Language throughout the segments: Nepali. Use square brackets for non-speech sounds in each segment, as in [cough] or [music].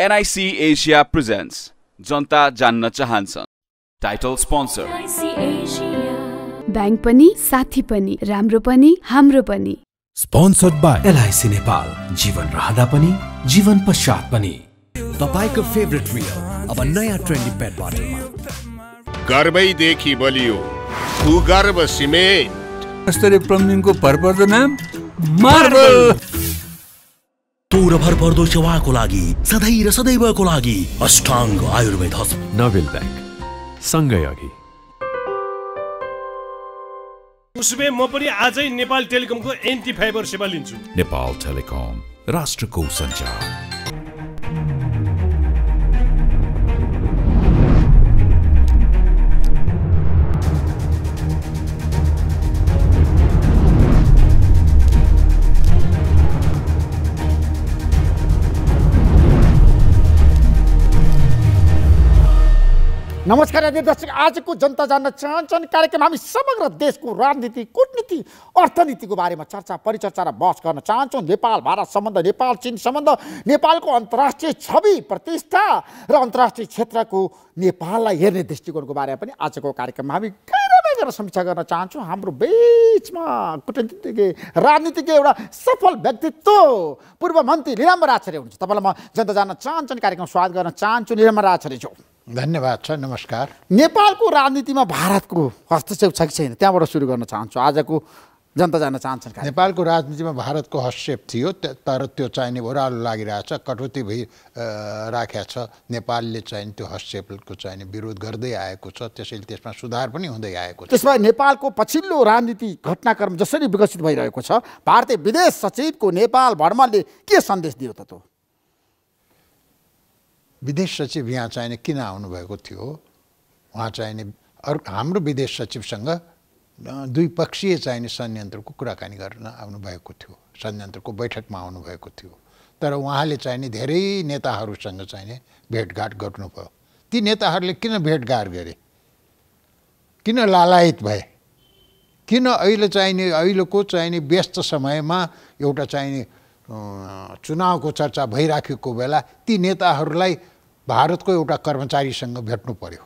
एनआइसी एसिया प्रेजेन्ट्स जनता जान्न चाहन्छन् टाइटल स्पोन्सर ब्याङ्क पनि साथी पनि राम्रो पनि हाम्रो पनि स्पोन्सर्ड बाई एलआइसी नेपाल जीवन रहँदा पनि जीवन पश्चात पनि तपाईँको फेभरेट रियल अब नयाँ ट्रेन्डी पेट बोटलमा गर्वैदेखि बलियो भूगर्भ सिमेन्ट यस्तरी प्रमिनको भरपर्दो नाम मार्बल पूर्ण पर्दो सेवाको लागि सधैँ र सदैवको लागि अष्टाङ्ग आयुर्वेद नोबेल ब्याङ्क सँगै अघि उसमे म पनि आजै नेपाल टेलिकमको एन्टी फाइबर सेवा लिन्छु नेपाल टेलिकम राष्ट्रको सञ्चार नमस्कार यदि दर्शक आजको जनता जान्न चाहन्छन् कार्यक्रम हामी समग्र देशको राजनीति कुटनीति अर्थनीतिको बारेमा चर्चा परिचर्चा र बहस गर्न चाहन्छौँ नेपाल भारत सम्बन्ध नेपाल चिन सम्बन्ध नेपालको अन्तर्राष्ट्रिय छवि प्रतिष्ठा र अन्तर्राष्ट्रिय क्षेत्रको नेपाललाई हेर्ने दृष्टिकोणको बारेमा पनि आजको कार्यक्रममा हामी गरेर समीक्षा गर्न चाहन्छु हाम्रो बिचमा कुटनीतिज्ञ राजनीतिज्ञ एउटा सफल व्यक्तित्व पूर्व मन्त्री निलम्बर आचार्य हुनुहुन्छ तपाईँलाई म जनता जान्न चाहन्छन् कार्यक्रम स्वागत गर्न चाहन्छु निलम्बर आचार्यज्यू धन्यवाद छ नमस्कार नेपालको राजनीतिमा भारतको हस्तक्षेप छ कि छैन त्यहाँबाट सुरु गर्न चाहन्छु आजको जनता जान चाहन्छन् नेपालको राजनीतिमा भारतको हस्तक्षेप थियो तर त्यो चाहिने ओह्रालो लागिरहेछ कटौती भइ राखेको छ नेपालले चाहिँ त्यो हस्तक्षेपको चाहिने विरोध गर्दै आएको छ त्यसैले त्यसमा सुधार पनि हुँदै आएको छ त्यसमा नेपालको पछिल्लो राजनीति घटनाक्रम जसरी विकसित भइरहेको छ भारतीय विदेश सचिवको नेपाल भ्रमणले के सन्देश दियो त त्यो विदेश सचिव यहाँ चाहिने किन आउनुभएको थियो उहाँ चाहिने अर्को हाम्रो विदेश सचिवसँग द्विपक्षीय चाहिने संयन्त्रको कुराकानी गर्न आउनुभएको थियो संयन्त्रको बैठकमा आउनुभएको थियो तर उहाँले चाहिने धेरै नेताहरूसँग चाहिने भेटघाट गर्नुभयो ती नेताहरूले किन भेटघाट गरे किन लालायत भए किन अहिले चाहिने अहिलेको चाहिने व्यस्त समयमा एउटा चाहिने चुनावको चर्चा भइराखेको बेला ती नेताहरूलाई भारतको एउटा कर्मचारीसँग भेट्नु पर्यो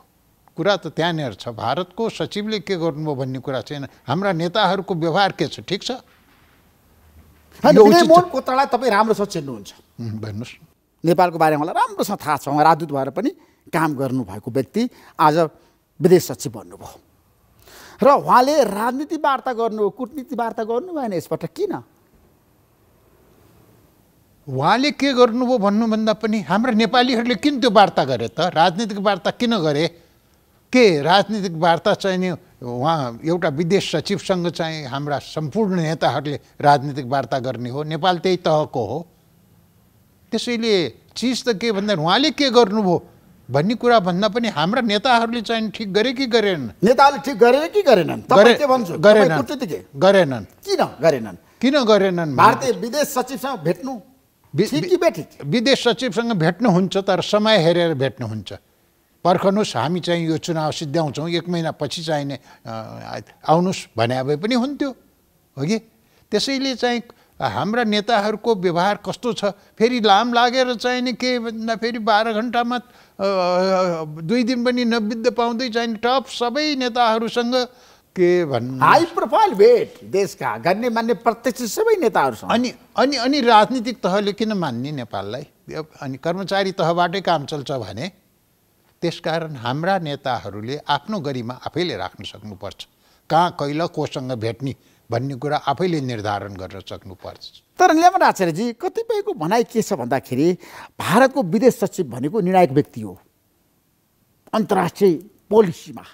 कुरा त त्यहाँनिर छ भारतको सचिवले के गर्नुभयो भन्ने कुरा छैन हाम्रा नेताहरूको व्यवहार के छ ठिक छ कोत्रालाई तपाईँ राम्रोसँग चिन्नुहुन्छ भन्नुहोस् नेपालको बारेमा मलाई राम्रोसँग थाहा छ उहाँ राजदूत भएर पनि काम गर्नुभएको व्यक्ति आज विदेश सचिव भन्नुभयो र उहाँले राजनीति वार्ता गर्नु कुटनीति वार्ता गर्नु भएन यसपल्ट किन उहाँले के गर्नुभयो भन्नुभन्दा पनि हाम्रा नेपालीहरूले किन त्यो वार्ता गरे त राजनीतिक वार्ता किन गरे के राजनीतिक वार्ता चाहिँ नि उहाँ एउटा विदेश सचिवसँग चाहिँ हाम्रा सम्पूर्ण नेताहरूले राजनीतिक वार्ता गर्ने हो नेपाल त्यही तहको हो त्यसैले चिज त के भन्दा उहाँले के गर्नुभयो भन्ने कुरा भन्दा पनि हाम्रा नेताहरूले चाहिँ ठिक गरे कि गरेनन् नेताले ठिक गरे कि गरेनन् गरेनन् गरेनन् किन गरेनन् किन गरेनन् भारतीय विदेश सचिवसँग भेट्नु विदेश सचिवसँग भेट्नुहुन्छ तर समय हेरेर भेट्नुहुन्छ पर्खनुहोस् हामी चाहिँ यो चुनाव सिद्ध्याउँछौँ एक महिनापछि चाहिने आउनुहोस् भने भए पनि हुन्थ्यो हो कि त्यसैले चाहिँ हाम्रा नेताहरूको व्यवहार कस्तो छ फेरि लाम लागेर चाहिने के फेरि बाह्र घन्टामा दुई दिन पनि नबिद्ध पाउँदै चाहिने टप सबै नेताहरूसँग के भन्नु हाई प्रोफाइल भेट देशका गर्ने मान्ने प्रत्यक्ष सबै नेताहरूसँग अनि अनि अनि राजनीतिक तहले किन मान्ने नेपाललाई अनि कर्मचारी तहबाटै काम चल्छ भने त्यसकारण हाम्रा नेताहरूले आफ्नो गरिमा आफैले राख्न सक्नुपर्छ कहाँ कहिले कोसँग भेट्ने भन्ने कुरा आफैले निर्धारण गर्न सक्नुपर्छ तर ल्यामन आचार्यजी कतिपयको भनाइ के छ भन्दाखेरि भारतको विदेश सचिव भनेको निर्णायक व्यक्ति हो अन्तर्राष्ट्रिय पोलिसीमा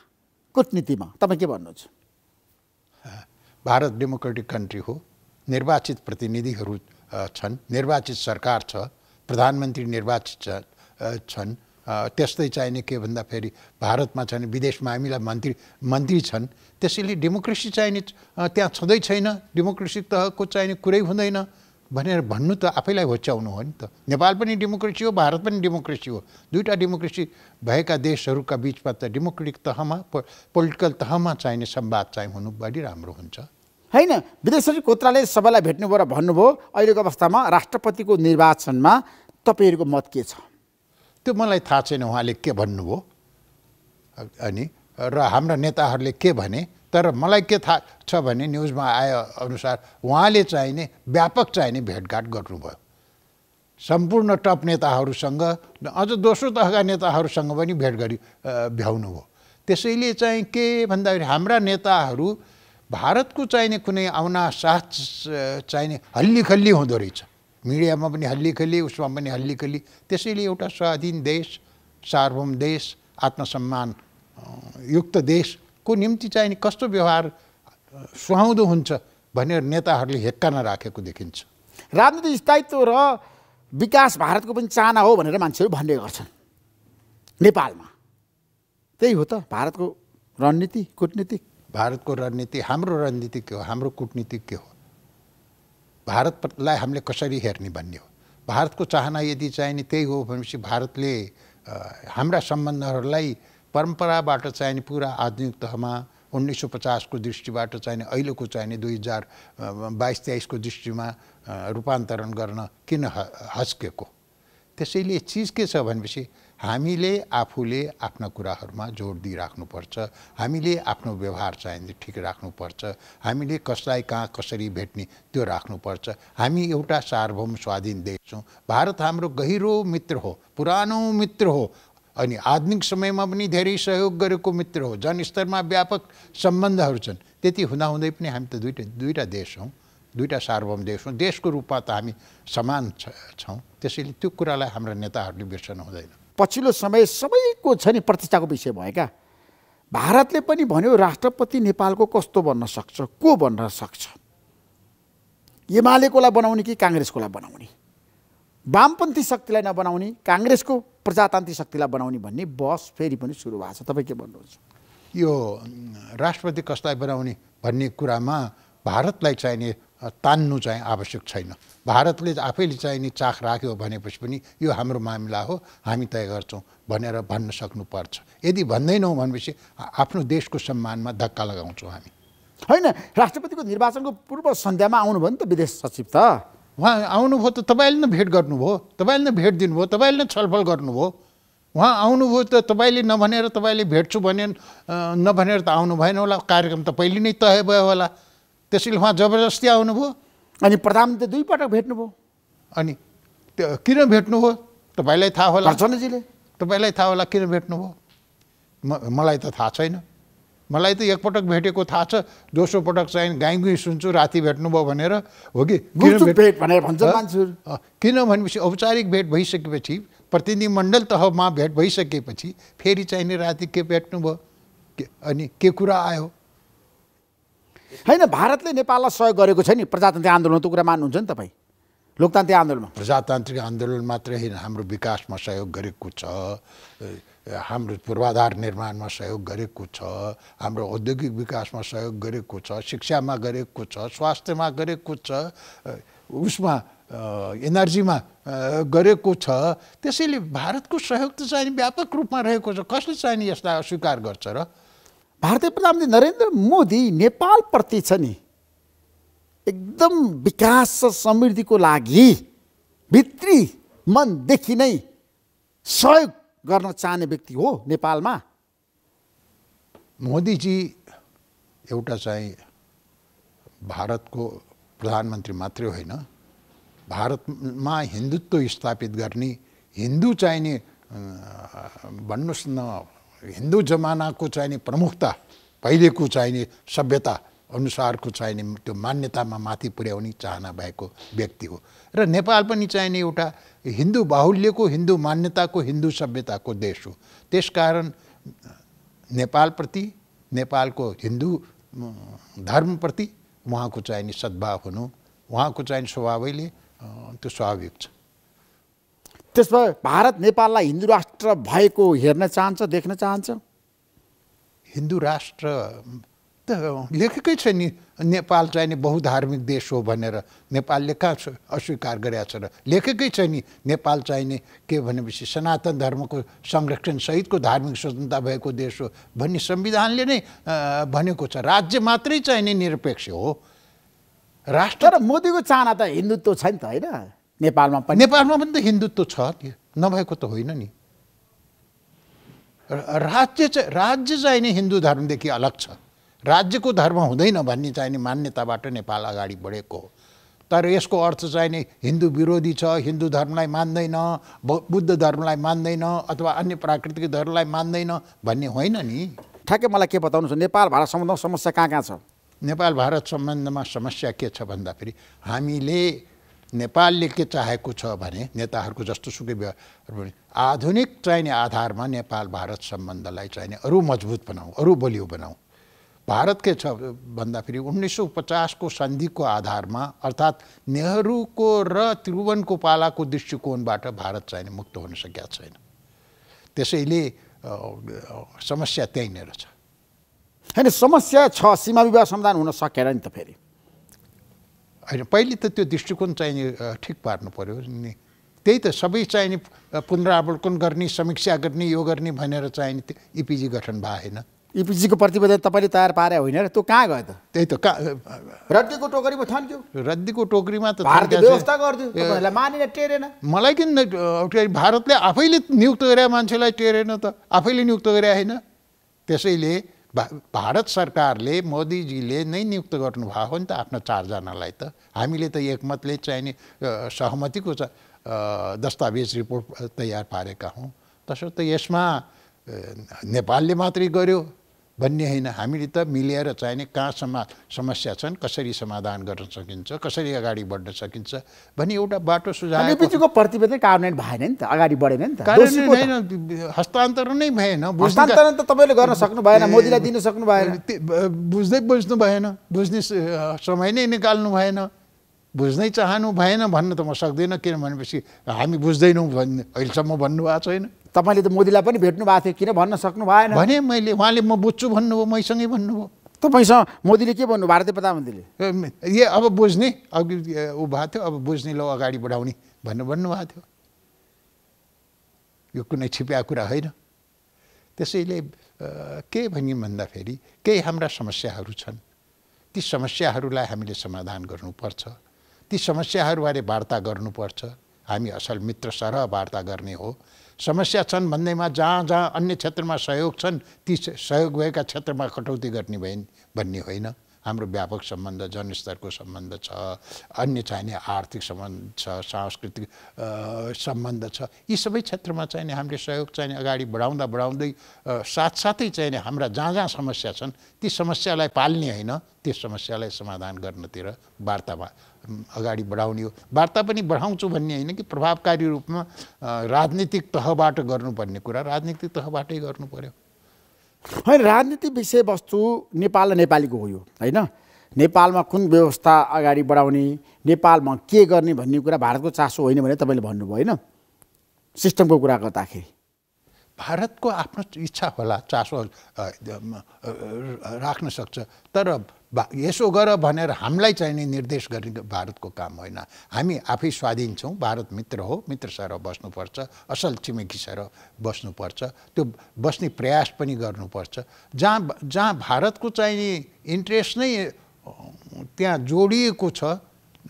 कुटनीतिमा तपाईँ के भन्नुहुन्छ भारत डेमोक्रेटिक कन्ट्री हो निर्वाचित प्रतिनिधिहरू छन् निर्वाचित सरकार छ प्रधानमन्त्री निर्वाचित छन् त्यस्तै चाहिने के भन्दा फेरि भारतमा छैन विदेशमा हामीलाई मन्त्री मन्त्री छन् त्यसैले डेमोक्रेसी चाहिने त्यहाँ छँदै छैन डेमोक्रेसी तहको चाहिने कुरै हुँदैन भनेर भन्नु त आफैलाई होच्याउनु हो नि त नेपाल पनि डेमोक्रेसी हो भारत पनि डेमोक्रेसी हो दुईवटा डेमोक्रेसी भएका देशहरूका बिचमा त डेमोक्रेटिक तहमा पो पोलिटिकल तहमा चाहिने संवाद चाहिँ हुनु बढी राम्रो हुन्छ होइन विदेश सचिव कोत्राले सबैलाई भेट्नुभयो र भन्नुभयो अहिलेको अवस्थामा राष्ट्रपतिको निर्वाचनमा तपाईँहरूको मत के छ त्यो मलाई थाहा छैन उहाँले के भन्नुभयो अनि र हाम्रा नेताहरूले के भने तर मलाई के थाहा छ भने न्युजमा आए अनुसार उहाँले चाहिने व्यापक चाहिने भेटघाट गर्नुभयो सम्पूर्ण टप नेताहरूसँग अझ दोस्रो तहका नेताहरूसँग पनि भेट गरी भ्याउनु त्यसैले चाहिँ के भन्दाखेरि हाम्रा नेताहरू भारतको चाहिने कुनै आउना साथ चाहिने हल्लीखल्ली हुँदो रहेछ मिडियामा पनि हल्लीखल्ली उसमा पनि हल्लीखल्ली त्यसैले एउटा स्वाधीन देश सार्वभौम देश आत्मसम्मान युक्त देशको निम्ति चाहिने कस्तो व्यवहार सुहाउँदो हुन्छ भनेर नेताहरूले हेक्का नराखेको देखिन्छ राजनीतिक स्थायित्व र विकास भारतको पनि चाहना हो भनेर मान्छेहरू भन्ने गर्छन् नेपालमा त्यही हो त भारतको रणनीति कुटनीति भारतको रणनीति हाम्रो रणनीति के हो हाम्रो कुटनीति के हो भारतलाई हामीले कसरी हेर्ने भन्ने हो भारतको चाहना यदि चाहिने त्यही हो भनेपछि भारतले हाम्रा सम्बन्धहरूलाई परम्पराबाट चाहिने पुरा आधुनिक तहमा उन्नाइस सौ पचासको दृष्टिबाट चाहिने अहिलेको चाहिने दुई हजार बाइस तेइसको दृष्टिमा रूपान्तरण गर्न किन हस्केको त्यसैले चिज के छ भनेपछि हामीले आफूले आफ्ना कुराहरूमा जोड दिइराख्नुपर्छ हामीले आफ्नो व्यवहार चाहिने ठिक राख्नुपर्छ हामीले कसलाई कहाँ कसरी भेट्ने त्यो राख्नुपर्छ हामी एउटा सार्वभौम स्वाधीन देश छौँ भारत हाम्रो गहिरो मित्र हो पुरानो मित्र हो अनि आधुनिक समयमा पनि धेरै सहयोग गरेको मित्र हो जनस्तरमा व्यापक सम्बन्धहरू छन् त्यति हुँदाहुँदै पनि हामी त दुइटा दुईवटा देश हौँ दुईवटा सार्वभौम देश हौँ देशको रूपमा त हामी समान छौँ त्यसैले त्यो कुरालाई हाम्रा नेताहरूले बिर्सन हुँदैन पछिल्लो समय सबैको छ नि प्रतिष्ठाको विषय भयो क्या भारतले पनि भन्यो राष्ट्रपति नेपालको कस्तो बन्न सक्छ को बन्न सक्छ एमालेकोलाई बनाउने कि काङ्ग्रेसकोलाई बनाउने वामपन्थी शक्तिलाई नबनाउने काङ्ग्रेसको प्रजातान्त्रिक शक्तिलाई बनाउने भन्ने बस फेरि पनि सुरु भएको छ तपाईँ के भन्नुहुन्छ यो राष्ट्रपति कसलाई बनाउने भन्ने कुरामा भारतलाई चाहिने तान्नु चाहिँ आवश्यक छैन भारतले आफैले चाहिँ नि चाख राख्यो भनेपछि पनि यो हाम्रो मामिला हो हामी तय गर्छौँ भनेर भन्न सक्नुपर्छ यदि भन्दैनौँ भनेपछि आफ्नो देशको सम्मानमा धक्का लगाउँछौँ हामी होइन राष्ट्रपतिको निर्वाचनको पूर्व सन्ध्यामा आउनुभयो नि त विदेश सचिव त उहाँ आउनुभयो त तपाईँले नै भेट गर्नुभयो तपाईँले नै भेट दिनुभयो तपाईँले नै छलफल गर्नुभयो उहाँ आउनुभयो त तपाईँले नभनेर तपाईँले भेट्छु भने नभनेर त आउनु भएन होला कार्यक्रम त पहिले नै तय भयो होला त्यसैले उहाँ जबरजस्ती आउनुभयो अनि प्रधान दुईपटक भेट्नुभयो अनि त्यो किन भेट्नुभयो तपाईँलाई थाहा होला अर्चनाजीले तपाईँलाई थाहा होला किन भेट्नुभयो म मलाई त थाहा छैन मलाई त एकपटक भेटेको थाहा छ दोस्रो पटक चाहिँ गाई गुई सुन्छु राति भेट्नुभयो भनेर हो कि भेट भनेर भन्छ मान्छु किन भनेपछि औपचारिक भेट भइसकेपछि प्रतिनिधिमण्डल तहमा भेट भइसकेपछि फेरि चाहिने राति के भेट्नुभयो अनि के कुरा आयो होइन भारतले नेपाललाई सहयोग गरेको छ नि प्रजातान्त्रिक आन्दोलन त कुरा मान्नुहुन्छ नि तपाईँ लोकतान्त्रिक आन्दोलनमा प्रजातान्त्रिक आन्दोलन मात्रै होइन हाम्रो विकासमा सहयोग गरेको छ हाम्रो पूर्वाधार निर्माणमा सहयोग गरेको छ हाम्रो औद्योगिक विकासमा सहयोग गरेको छ शिक्षामा गरेको छ स्वास्थ्यमा गरेको छ उसमा एनर्जीमा गरेको छ त्यसैले भारतको सहयोग त चाहिँ व्यापक रूपमा रहेको छ कसले चाहिँ यसलाई अस्वीकार गर्छ र भारतीय प्रधानमन्त्री नरेन्द्र मोदी नेपालप्रति छ नि एकदम विकास र समृद्धिको लागि भित्री मनदेखि नै सहयोग गर्न चाहने व्यक्ति हो नेपालमा मोदीजी एउटा चाहिँ भारतको प्रधानमन्त्री मात्रै होइन भारतमा हिन्दुत्व स्थापित गर्ने हिन्दू चाहिने भन्नुहोस् न हिन्दू जमानाको चाहिने प्रमुखता पहिलेको चाहिने सभ्यता अनुसारको चाहिने त्यो मान्यतामा माथि पुर्याउने चाहना भएको व्यक्ति हो र नेपाल पनि चाहिने एउटा हिन्दू बाहुल्यको हिन्दू मान्यताको हिन्दू सभ्यताको देश हो त्यसकारण नेपालप्रति नेपालको हिन्दू धर्मप्रति उहाँको चाहिने सद्भाव हुनु उहाँको चाहिने स्वभावैले त्यो स्वाभाविक छ भए भारत नेपाललाई हिन्दू राष्ट्र भएको हेर्न चाहन्छ देख्न चाहन्छ हिन्दू राष्ट्र त लेखेकै छ नि नेपाल चाहिँ नि बहुधार्मिक देश हो भनेर नेपालले कहाँ अस्वीकार गरेका छ र लेखेकै छ नि नेपाल चाहिँ नि के भनेपछि सनातन धर्मको संरक्षण सहितको धार्मिक स्वतन्त्रता भएको देश हो भन्ने संविधानले नै भनेको छ राज्य मात्रै चाहिँ नि निरपेक्ष हो राष्ट्र र मोदीको चाहना त हिन्दुत्व छ नि त होइन नेपालमा पनि नेपालमा पनि त हिन्दुत्व छ त्यो नभएको त होइन नि राज्य चाहिँ राज्य चाहिँ चाहिने हिन्दू धर्मदेखि अलग छ राज्यको धर्म हुँदैन भन्ने चाहिँ चाहिने मान्यताबाट नेपाल अगाडि बढेको हो तर यसको अर्थ चाहिँ नि हिन्दू विरोधी छ हिन्दू धर्मलाई मान्दैन बुद्ध धर्मलाई मान्दैन अथवा अन्य प्राकृतिक धर्मलाई मान्दैन भन्ने होइन नि ठ्याक्कै मलाई के बताउनु छ नेपाल भारत सम्बन्धमा समस्या कहाँ कहाँ छ नेपाल भारत सम्बन्धमा समस्या के छ भन्दाखेरि हामीले नेपालले के चाहेको छ भने नेताहरूको जस्तो सुकै व्यवहार आधुनिक चाहिने आधारमा नेपाल भारत सम्बन्धलाई चाहिने अरू मजबुत बनाऊ अरू बलियो बनाऊ भारत के छ भन्दाखेरि उन्नाइस सौ पचासको सन्धिको आधारमा अर्थात् नेहरूको र त्रिभुवनको पालाको दृष्टिकोणबाट भारत चाहिने मुक्त हुन सकेका छैन त्यसैले समस्या त्यहीँनिर छ होइन समस्या छ सीमा विवाह समाधान हुन सकेन नि त फेरि होइन पहिले त त्यो दृष्टिकोण चाहिने ठिक पार्नु पऱ्यो नि त्यही त सबै चाहिने पुनरावलोकन गर्ने समीक्षा गर्ने यो गर्ने भनेर चाहिने त्यो इपिजी e गठन भएन इपिजीको e प्रतिवेदन तपाईँले तयार पारे होइन र त्यो कहाँ गयो त त्यही त कहाँ रद्दीको टोकरीमा थन्क्यो रद्दीको टोकरीमा त व्यवस्था गरिदियो टेरेन मलाई किन भारतले आफैले नियुक्त गरे मान्छेलाई टेरेन त आफैले नियुक्त गरे होइन त्यसैले भारत सरकारले मोदीजीले नै नियुक्त गर्नुभएको हो नि त आफ्नो चारजनालाई त हामीले त एकमतले चाहिने सहमतिको चा, दस्तावेज रिपोर्ट तयार पारेका हौँ तसर्थ यसमा नेपालले मात्रै गर्यो भन्ने होइन हामीले त मिलेर चाहिने कहाँ समा समस्या छन् कसरी समाधान गर्न सकिन्छ कसरी अगाडि बढ्न सकिन्छ भन्ने एउटा बाटो सुझाव प्रतिवेदन कार्यान्वयन भएन नि त अगाडि बढेन नि त होइन हस्तान्तरण नै भएन हस्तान्तरण त तपाईँले गर्न सक्नु भएन मोदीलाई दिन सक्नु भएन बुझ्दै बुझ्नु भएन बुझ्ने समय नै निकाल्नु भएन बुझ्नै चाहनु भएन भन्न त म सक्दिनँ किन भनेपछि हामी बुझ्दैनौँ भन्ने अहिलेसम्म भन्नुभएको छैन तपाईँले त मोदीलाई पनि भेट्नु भएको थियो किन भन्न सक्नु भएन भने मैले उहाँले म बुझ्छु भन्नुभयो मैसँगै भन्नुभयो तपाईँसँग मोदीले के भन्नु भारतीय प्रधानमन्त्रीले ए अब बुझ्ने अघि ऊ भएको थियो अब बुझ्ने ल अगाडि बढाउने भन्नु भन्नुभएको थियो यो कुनै छिप्या कुरा होइन त्यसैले के भन्यौँ भन्दाखेरि केही हाम्रा समस्याहरू छन् ती समस्याहरूलाई हामीले समाधान गर्नुपर्छ ती समस्याहरूबारे वार्ता गर्नुपर्छ हामी असल मित्र सरह वार्ता गर्ने हो समस्या छन् भन्दैमा जहाँ जहाँ अन्य क्षेत्रमा सहयोग छन् ती सहयोग भएका क्षेत्रमा कटौती गर्ने भए भन्ने होइन हाम्रो व्यापक सम्बन्ध जनस्तरको सम्बन्ध छ अन्य चाहिने आर्थिक सम्बन्ध छ सांस्कृतिक सम्बन्ध छ यी सबै क्षेत्रमा चाहिने हामीले सहयोग चाहिने अगाडि बढाउँदा बढाउँदै साथसाथै चाहिने हाम्रा जहाँ जहाँ समस्या छन् ती समस्यालाई पाल्ने होइन त्यो समस्यालाई समाधान गर्नतिर वार्तामा अगाडि बढाउने हो वार्ता पनि बढाउँछु भन्ने होइन कि प्रभावकारी रूपमा राजनीतिक तहबाट गर्नुपर्ने कुरा राजनीतिक तहबाटै गर्नु पऱ्यो होइन राजनीति विषयवस्तु नेपाल र नेपालीको हो यो होइन नेपालमा कुन व्यवस्था अगाडि बढाउने नेपालमा के गर्ने भन्ने कुरा भारतको चासो होइन भने तपाईँले भन्नुभयो होइन सिस्टमको कुरा गर्दाखेरि भारतको आफ्नो इच्छा होला चासो राख्न सक्छ तर यसो गर भनेर हामीलाई चाहिने निर्देश गर्ने भारतको काम होइन हामी आफै स्वाधीन छौँ भारत मित्र हो मित्र सर बस्नुपर्छ असल छिमेकी छिमेकीसँग बस्नुपर्छ त्यो बस्ने प्रयास पनि गर्नुपर्छ जहाँ जहाँ भारतको चाहिने इन्ट्रेस्ट नै त्यहाँ जोडिएको छ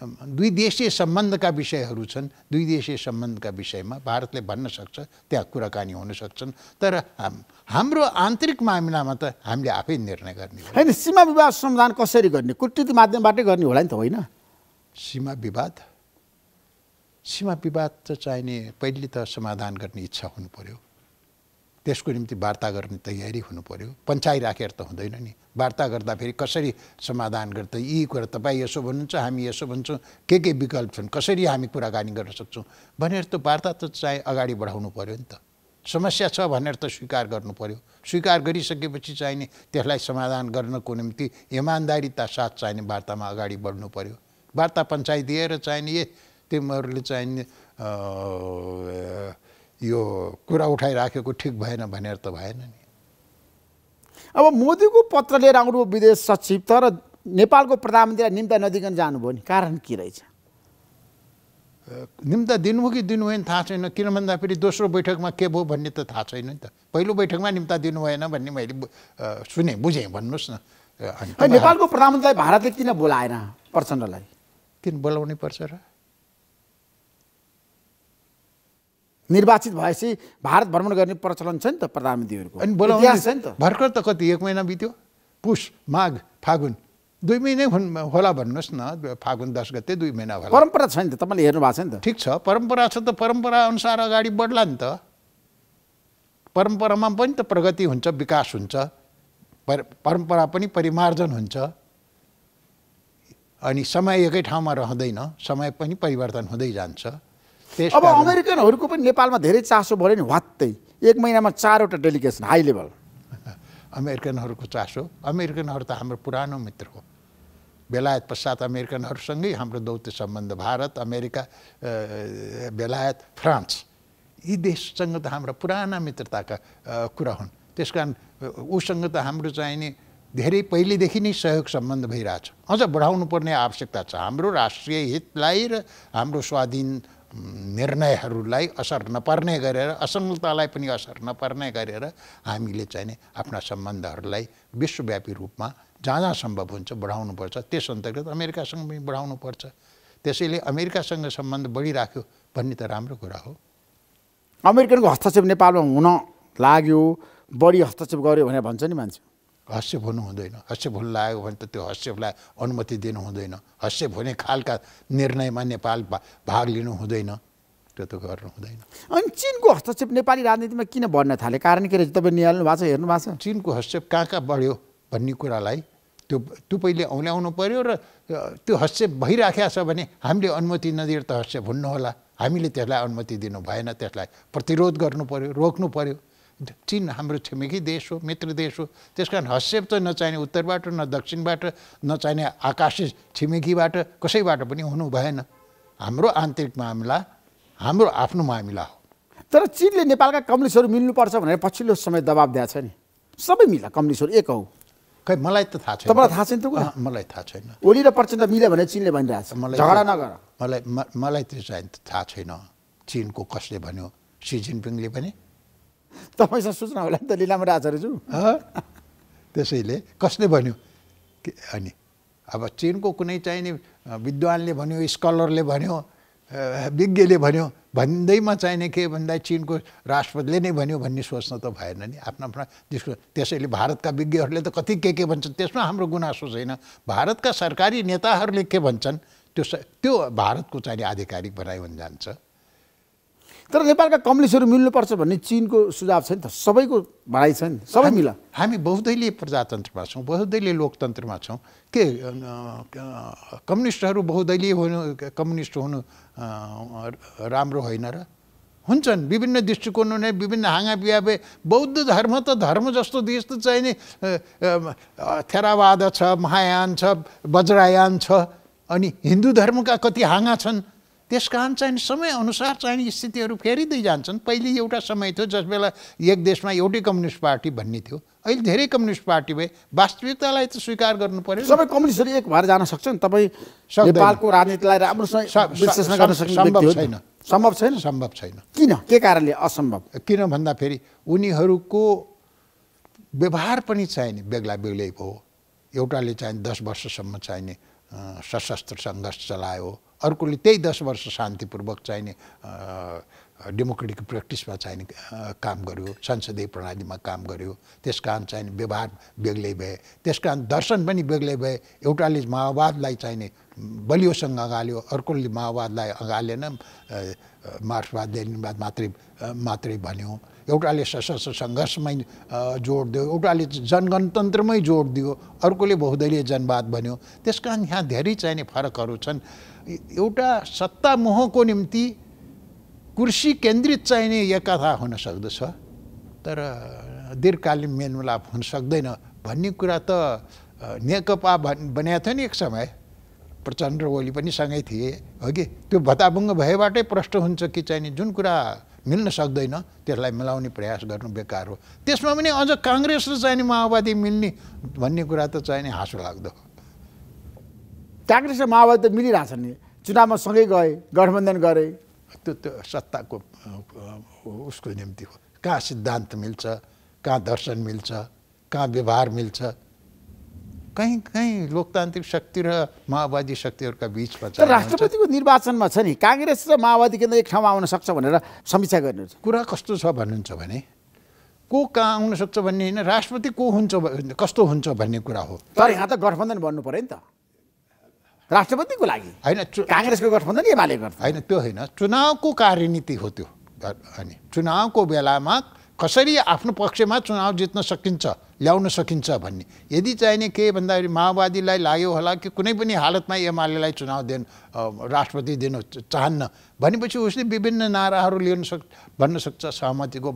दुई देशीय सम्बन्धका विषयहरू छन् दुई देशीय सम्बन्धका विषयमा भारतले भन्न सक्छ त्यहाँ कुराकानी हुन सक्छन् तर हाम हाम्रो आन्तरिक मामिलामा त हामीले आफै निर्णय गर्ने होइन सीमा विवाद समाधान कसरी गर्ने कुटनीति माध्यमबाटै गर्ने होला नि त होइन सीमा विवाद सीमा विवाद त चाहिने पहिले त समाधान गर्ने इच्छा हुनु पऱ्यो त्यसको निम्ति वार्ता गर्ने तयारी हुनु पऱ्यो पन्चायत राखेर त हुँदैन नि वार्ता गर्दा फेरि कसरी समाधान गर्दा यी कुरा तपाईँ यसो भन्नुहुन्छ हामी यसो भन्छौँ के के विकल्प छन् कसरी हामी कुराकानी गर्न सक्छौँ भनेर त वार्ता त चाहिँ अगाडि बढाउनु पऱ्यो नि त समस्या छ भनेर त स्वीकार गर्नु पऱ्यो स्वीकार गरिसकेपछि चाहिने त्यसलाई समाधान गर्नको निम्ति इमान्दारीता साथ चाहिने वार्तामा अगाडि बढ्नु पऱ्यो वार्ता पञ्चायत दिएर चाहिने तिमीहरूले चाहिने यो कुरा उठाइराखेको ठिक भएन भनेर त भएन नि अब मोदीको पत्र लिएर आउनुभयो विदेश सचिव तर नेपालको प्रधानमन्त्रीलाई निम्ता नदिकन जानुभयो नि कारण के रहेछ निम्ता दिनु कि दिनुभएन थाहा छैन किन भन्दाखेरि दोस्रो बैठकमा के भयो भन्ने त थाहा छैन नि त पहिलो बैठकमा निम्ता दिनु भएन भन्ने मैले सुने बुझेँ भन्नुहोस् न नेपालको प्रधानमन्त्रीलाई भारतले किन बोलाएन प्रचण्डलाई किन बोलाउनै पर्छ र निर्वाचित भएपछि भारत भ्रमण गर्ने प्रचलन छ नि त प्रधानमन्त्रीहरूको अनि बोलाउनु छ नि त भर्खर त कति एक महिना बित्यो पुष माघ फागुन दुई महिनै होला भन्नुहोस् न फागुन दस गते दुई महिना होला परम्परा छैन त तपाईँले हेर्नु भएको छ नि त ठिक छ परम्परा छ त परम्परा अनुसार अगाडि बढ्ला नि त परम्परामा पनि त प्रगति हुन्छ विकास हुन्छ पर परम्परा पनि परिमार्जन हुन्छ अनि समय एकै ठाउँमा रहँदैन समय पनि परिवर्तन हुँदै जान्छ अब अमेरिकनहरूको पनि नेपालमा धेरै चासो भयो नि वात्तै एक महिनामा चारवटा डेलिगेसन हाई लेभल [laughs] अमेरिकनहरूको चासो अमेरिकनहरू त हाम्रो पुरानो मित्र हो बेलायत पश्चात अमेरिकनहरूसँगै हाम्रो दौत्य सम्बन्ध भारत अमेरिका बेलायत फ्रान्स यी देशसँग त हाम्रो पुराना मित्रताका कुरा हुन् त्यस कारण उसँग त हाम्रो चाहिँ नि धेरै पहिलेदेखि नै सहयोग सम्बन्ध भइरहेछ अझ बढाउनु पर्ने आवश्यकता छ हाम्रो राष्ट्रिय हितलाई र हाम्रो स्वाधीन निर्णयहरूलाई असर नपर्ने गरेर असङ्गतालाई पनि असर नपर्ने गरेर हामीले चाहिने आफ्ना सम्बन्धहरूलाई विश्वव्यापी रूपमा जहाँ जहाँ सम्भव हुन्छ बढाउनुपर्छ त्यस अन्तर्गत अमेरिकासँग पनि बढाउनुपर्छ त्यसैले अमेरिकासँग सम्बन्ध बढिराख्यो भन्ने त राम्रो कुरा हो अमेरिकनको हस्तक्षेप नेपालमा हुन लाग्यो बढी हस्तक्षेप गर्यो भनेर भन्छ नि मान्छे हस्यप हुनु हुँदैन हस्यप हुनु लाग्यो भने त त्यो हस्यपलाई अनुमति दिनु हुँदैन हस्तक्षेप हुने खालका निर्णयमा नेपाल भाग लिनु हुँदैन त्यो त गर्नु हुँदैन अनि चिनको हस्तक्षेप नेपाली राजनीतिमा किन बढ्न थाले कारण के रहेछ तपाईँ निहाल्नु भएको छ हेर्नु भएको छ चिनको हस्तक्षेप कहाँ कहाँ बढ्यो भन्ने कुरालाई त्यो टुपैले औल्याउनु पऱ्यो र त्यो हस्य भइराखेको छ भने हामीले अनुमति नदिएर त हस्य भुन्नु होला हामीले त्यसलाई अनुमति दिनु भएन त्यसलाई प्रतिरोध गर्नु पऱ्यो रोक्नु पऱ्यो चिन हाम्रो छिमेकी देश हो मित्र देश हो त्यस कारण हस्य त नचाहिने उत्तरबाट न दक्षिणबाट नचाहिने आकाश छिमेकीबाट कसैबाट पनि हुनु भएन हाम्रो आन्तरिक मामिला हाम्रो आफ्नो मामिला हो तर चिनले नेपालका कम्युनिस्टहरू मिल्नुपर्छ भनेर पछिल्लो समय दबाब दिएको नि सबै मिला कम्युनिस्टहरू एक हो खै मलाई त थाहा छैन तपाईँलाई थाहा छैन त मलाई थाहा छैन ओली र प्रचण्ड मिल्यो भने चिनले भनिरहेको छ मलाई झगडा नगर मलाई मलाई त्यो चाहिँ थाहा छैन चिनको कसले भन्यो सी जिनपिङले पनि तपाईँसँग सूचना होला नि त लिलामा आचार्यज्यू त्यसैले कसले भन्यो अनि अब चिनको कुनै चाहिने विद्वानले भन्यो स्कलरले भन्यो विज्ञले भन्यो भन्दैमा चाहिने के भन्दा चिनको राष्ट्रपतिले नै भन्यो भन्ने सोच्न त भएन नि आफ्ना आफ्ना देशको त्यसैले भारतका विज्ञहरूले त कति के के भन्छन् त्यसमा हाम्रो गुनासो छैन भारतका सरकारी नेताहरूले के भन्छन् त्यो त्यो भारतको चाहिने आधिकारिक भनाइ हुन जान्छ तर नेपालका कम्युनिस्टहरू मिल्नुपर्छ भन्ने चिनको सुझाव छ नि त सबैको भनाइ छ नि सबै मिला हामी बहुदलीय प्रजातन्त्रमा छौँ बहुदलीय लोकतन्त्रमा छौँ के कम्युनिस्टहरू बहुदलीय हुनु कम्युनिस्ट हुनु राम्रो होइन र हुन्छन् विभिन्न दृष्टिकोण हुने विभिन्न हाँगा बिहाबे बौद्ध धर्म त धर्म जस्तो देश त चाहिने थेरावाद छ महायान छ वज्रायान छ अनि हिन्दू धर्मका कति हाँगा छन् त्यस कारण चाहिँ समयअनुसार चाहिँ स्थितिहरू फेरिँदै जान्छन् पहिले एउटा समय थियो जस बेला एक देशमा एउटै कम्युनिस्ट पार्टी भन्ने थियो अहिले धेरै कम्युनिस्ट पार्टी भए वास्तविकतालाई त स्वीकार गर्नु पर्यो सबै कम्युनिस्टहरू एक भएर जान सक्छन् तपाईँ नेपालको राजनीतिलाई राम्रोसँग सम्भव छैन सम्भव छैन सम्भव छैन किन के कारणले असम्भव किन भन्दाखेरि उनीहरूको व्यवहार पनि चाहिने बेग्ला बेग्लै भयो एउटाले चाहिँ दस वर्षसम्म चाहिने सशस्त्र सङ्घर्ष चलायो अर्कोले त्यही दस वर्ष शान्तिपूर्वक चाहिने डेमोक्रेटिक प्र्याक्टिसमा चाहिने काम गर्यो संसदीय प्रणालीमा काम गर्यो त्यस कारण चाहिने व्यवहार बेग्लै भए त्यस कारण दर्शन पनि बेग्लै भए एउटाले माओवादलाई चाहिने बलियोसँग अगाल्यो अर्कोले माओवादलाई अगालेन मार्क्सवाद लेनिनवाद मात्रै मात्रै भन्यो एउटाले सशस्त्र सङ्घर्षमै जोड दियो एउटाले जनगणतन्त्रमै जोड दियो अर्कोले बहुदलीय जनवाद भन्यो त्यस कारण यहाँ धेरै चाहिने फरकहरू छन् एउटा सत्ता मोहको निम्ति कुर्सी केन्द्रित चाहिने एकथा हुन सक्दछ तर दीर्घकालीन मेलमिलाप हुन सक्दैन भन्ने कुरा त नेकपा भन् बनाएको थियो नि एक समय प्रचण्ड ओली पनि सँगै थिए हो कि त्यो भताभुङ्ग भएबाटै प्रष्ट हुन्छ कि चाहिने जुन कुरा मिल्न सक्दैन त्यसलाई मिलाउने प्रयास गर्नु बेकार हो त्यसमा पनि अझ काङ्ग्रेस र चाहिने माओवादी मिल्ने भन्ने कुरा त चाहिने हाँसो लाग्दो हो काङ्ग्रेस र माओवादी त मिलिरहेछन् नि चुनावमा सँगै गए गठबन्धन गरे त्यो त्यो सत्ताको उसको निम्ति हो कहाँ सिद्धान्त मिल्छ कहाँ दर्शन मिल्छ कहाँ व्यवहार मिल्छ कहीँ कहीँ लोकतान्त्रिक शक्ति र माओवादी शक्तिहरूका बिचमा तर राष्ट्रपतिको निर्वाचनमा छ नि काङ्ग्रेस र माओवादी केन्द्र एक ठाउँमा आउन सक्छ भनेर समीक्षा गर्नुहुन्छ कुरा कस्तो छ भन्नुहुन्छ भने को कहाँ आउन सक्छ भन्ने होइन राष्ट्रपति को हुन्छ कस्तो हुन्छ भन्ने कुरा हो तर यहाँ त गठबन्धन भन्नु पऱ्यो नि त राष्ट्रपतिको लागि होइन काङ्ग्रेसको गठबन्धन एमाले गर्छ होइन त्यो होइन चुनावको कार्यनीति हो त्यो अनि चुनावको बेलामा कसरी आफ्नो पक्षमा चुनाव जित्न सकिन्छ ल्याउन सकिन्छ भन्ने यदि चाहिने के भन्दाखेरि माओवादीलाई लाग्यो होला कि कुनै पनि हालतमा एमालेलाई चुनाव दिनु राष्ट्रपति दिनु चाहन्न भनेपछि उसले विभिन्न नाराहरू लिन सक् भन्न सक्छ सहमतिको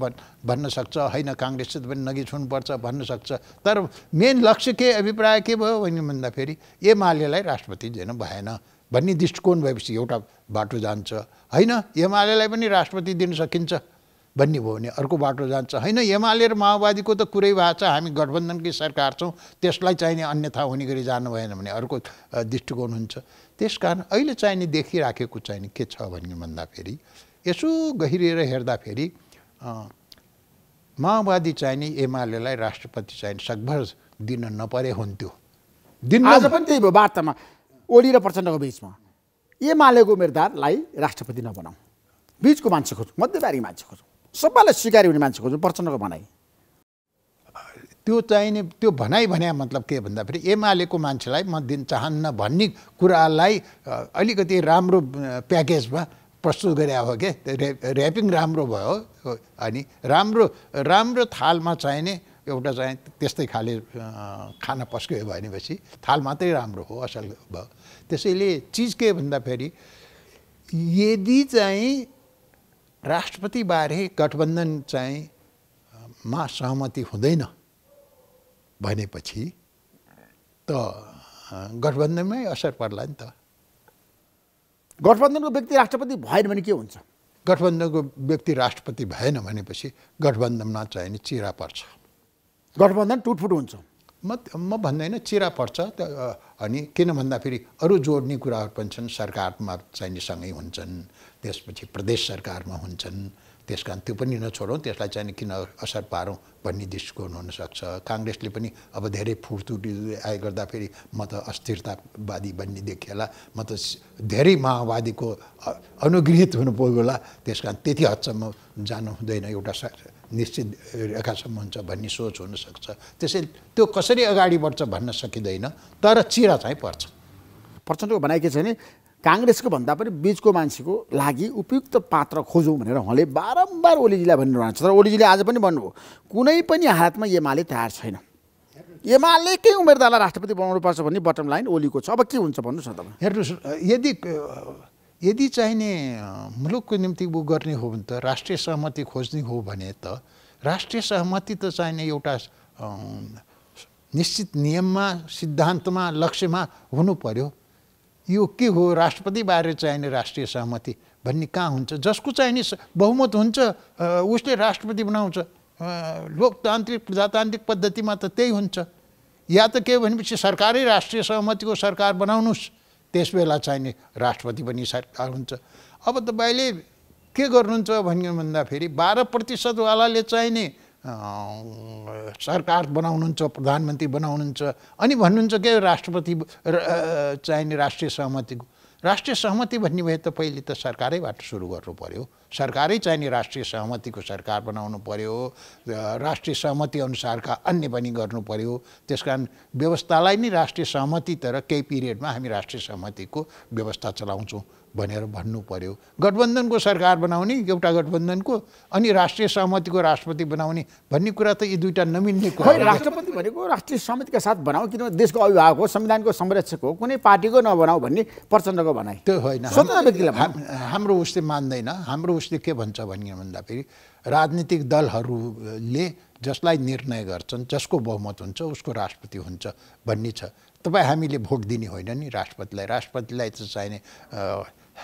भन् भन्न सक्छ होइन काङ्ग्रेससित पनि नगि छुनुपर्छ भन्न सक्छ तर मेन लक्ष्य के अभिप्राय के भयो भने भन्दाखेरि एमालेलाई राष्ट्रपति दिनु भएन भन्ने दृष्टिकोण भएपछि एउटा बाटो जान्छ होइन एमालेलाई पनि राष्ट्रपति दिन सकिन्छ भन्ने भयो भने अर्को बाटो जान्छ होइन एमाले र माओवादीको त कुरै भएको छ हामी गठबन्धनकै सरकार छौँ त्यसलाई चाहिने अन्यथा हुने गरी जानु भएन भने अर्को दृष्टिकोण हुन्छ त्यस कारण अहिले चाहिने देखिराखेको चाहिने के छ भन्ने भन्दाखेरि यसो गहिरिएर हेर्दाखेरि माओवादी चाहिने एमालेलाई राष्ट्रपति चाहिने सकभर दिन नपरे हुन्थ्यो दिन आज पनि त्यही भयो वार्तामा ओली र प्रचण्डको बिचमा एमालेको उम्मेदवारलाई राष्ट्रपति नबनाऊ बिचको मान्छे खोजौँ मध्यबारी मान्छे खोजौँ सबैलाई स्वीकार हुने मान्छे खोज्नु प्रचण्डको भनाइ त्यो चाहिने त्यो भनाइ भने मतलब के भन्दाखेरि एमालेको मान्छेलाई म दिन चाहन्न भन्ने कुरालाई अलिकति राम्रो प्याकेजमा प्रस्तुत गरे हो के ऱ्यापिङ राम्रो भयो अनि राम्रो राम्रो थालमा चाहिने एउटा चाहिँ त्यस्तै खाले खाना पस्क्यो भनेपछि थाल मात्रै राम्रो हो असल भयो त्यसैले चिज के भन्दाखेरि यदि चाहिँ राष्ट्रपतिबारे गठबन्धन चाहिँ मा सहमति हुँदैन भनेपछि त गठबन्धनमै असर पर्ला नि त गठबन्धनको व्यक्ति राष्ट्रपति भएन भने के हुन्छ गठबन्धनको व्यक्ति राष्ट्रपति भएन भनेपछि गठबन्धनमा चाहिने चिरा पर्छ गठबन्धन टुटफुट हुन्छ म म भन्दैन चिरा पर्छ त अनि किन भन्दाखेरि अरू जोड्ने कुराहरू पनि छन् सरकारमा चाहिने सँगै हुन्छन् त्यसपछि प्रदेश सरकारमा हुन्छन् त्यस कारण त्यो पनि नछोडौँ त्यसलाई चाहिँ किन असर पारौँ भन्ने दृष्टिकोण हुनसक्छ काङ्ग्रेसले पनि अब धेरै फुर्तुटी आए गर्दा फेरि म त अस्थिरतावादी भन्ने देखिएला म त धेरै माओवादीको अनुगृहित हुनु पुग्यो होला त्यस कारण त्यति हदसम्म जानु हुँदैन एउटा निश्चित रेखासम्म हुन्छ भन्ने सोच हुनसक्छ त्यसै त्यो कसरी अगाडि बढ्छ भन्न सकिँदैन तर चिरा चाहिँ पर्छ प्रचण्डको भनाइ के छ भने काङ्ग्रेसको भन्दा पनि बिचको मान्छेको लागि उपयुक्त पात्र खोजौँ भनेर उहाँले बारम्बार ओलीजीलाई छ तर ओलीजीले आज पनि भन्नुभयो कुनै पनि हालतमा एमाले तयार छैन एमालेकै उम्मेदवारलाई राष्ट्रपति बनाउनुपर्छ भन्ने बटम लाइन ओलीको छ अब के हुन्छ भन्नुहोस् न तपाईँ हेर्नुहोस् यदि यदि चाहिने मुलुकको निम्ति ऊ गर्ने हो भने त राष्ट्रिय सहमति खोज्ने हो भने त राष्ट्रिय सहमति त चाहिने एउटा निश्चित नियममा सिद्धान्तमा लक्ष्यमा हुनु पर्यो यो के हो राष्ट्रपतिबारे चाहिने राष्ट्रिय सहमति भन्ने कहाँ हुन्छ जसको चाहिने बहुमत हुन्छ उसले राष्ट्रपति बनाउँछ लोकतान्त्रिक प्रजातान्त्रिक पद्धतिमा त त्यही हुन्छ या त के भनेपछि सरकारै राष्ट्रिय सहमतिको सरकार बनाउनुहोस् त्यस बेला चाहिने राष्ट्रपति पनि सरकार हुन्छ अब तपाईँले के गर्नुहुन्छ भन्यो भन्दाखेरि बाह्र प्रतिशतवालाले चाहिने सरकार बनाउनुहुन्छ प्रधानमन्त्री बनाउनुहुन्छ अनि भन्नुहुन्छ के राष्ट्रपति चाहिने राष्ट्रिय सहमतिको राष्ट्रिय सहमति भन्ने भए त पहिले त सरकारैबाट सुरु गर्नु पऱ्यो सरकारै चाहिने राष्ट्रिय सहमतिको सरकार बनाउनु पऱ्यो राष्ट्रिय सहमति अनुसारका अन्य पनि गर्नु पऱ्यो त्यस कारण व्यवस्थालाई नै राष्ट्रिय सहमति तर केही पिरियडमा हामी राष्ट्रिय सहमतिको व्यवस्था चलाउँछौँ भनेर भन्नु पर्यो गठबन्धनको सरकार बनाउने एउटा गठबन्धनको अनि राष्ट्रिय सहमतिको राष्ट्रपति बनाउने भन्ने कुरा त यी दुईवटा नमिल्ने कुरा राष्ट्रपति भनेको राष्ट्रिय सहमतिका साथ बनाऊ किनभने देशको अभिभावक हो संविधानको संरक्षक हो कुनै पार्टीको नबनाऊ भन्ने प्रचण्डको भनाइ त्यो होइन हाम्रो उसले मान्दैन हाम्रो उसले के भन्छ भन्ने भन्दाखेरि राजनीतिक दलहरूले जसलाई निर्णय गर्छन् जसको बहुमत हुन्छ उसको राष्ट्रपति हुन्छ भन्ने छ तपाईँ हामीले भोट दिने होइन नि राष्ट्रपतिलाई राष्ट्रपतिलाई त चाहिने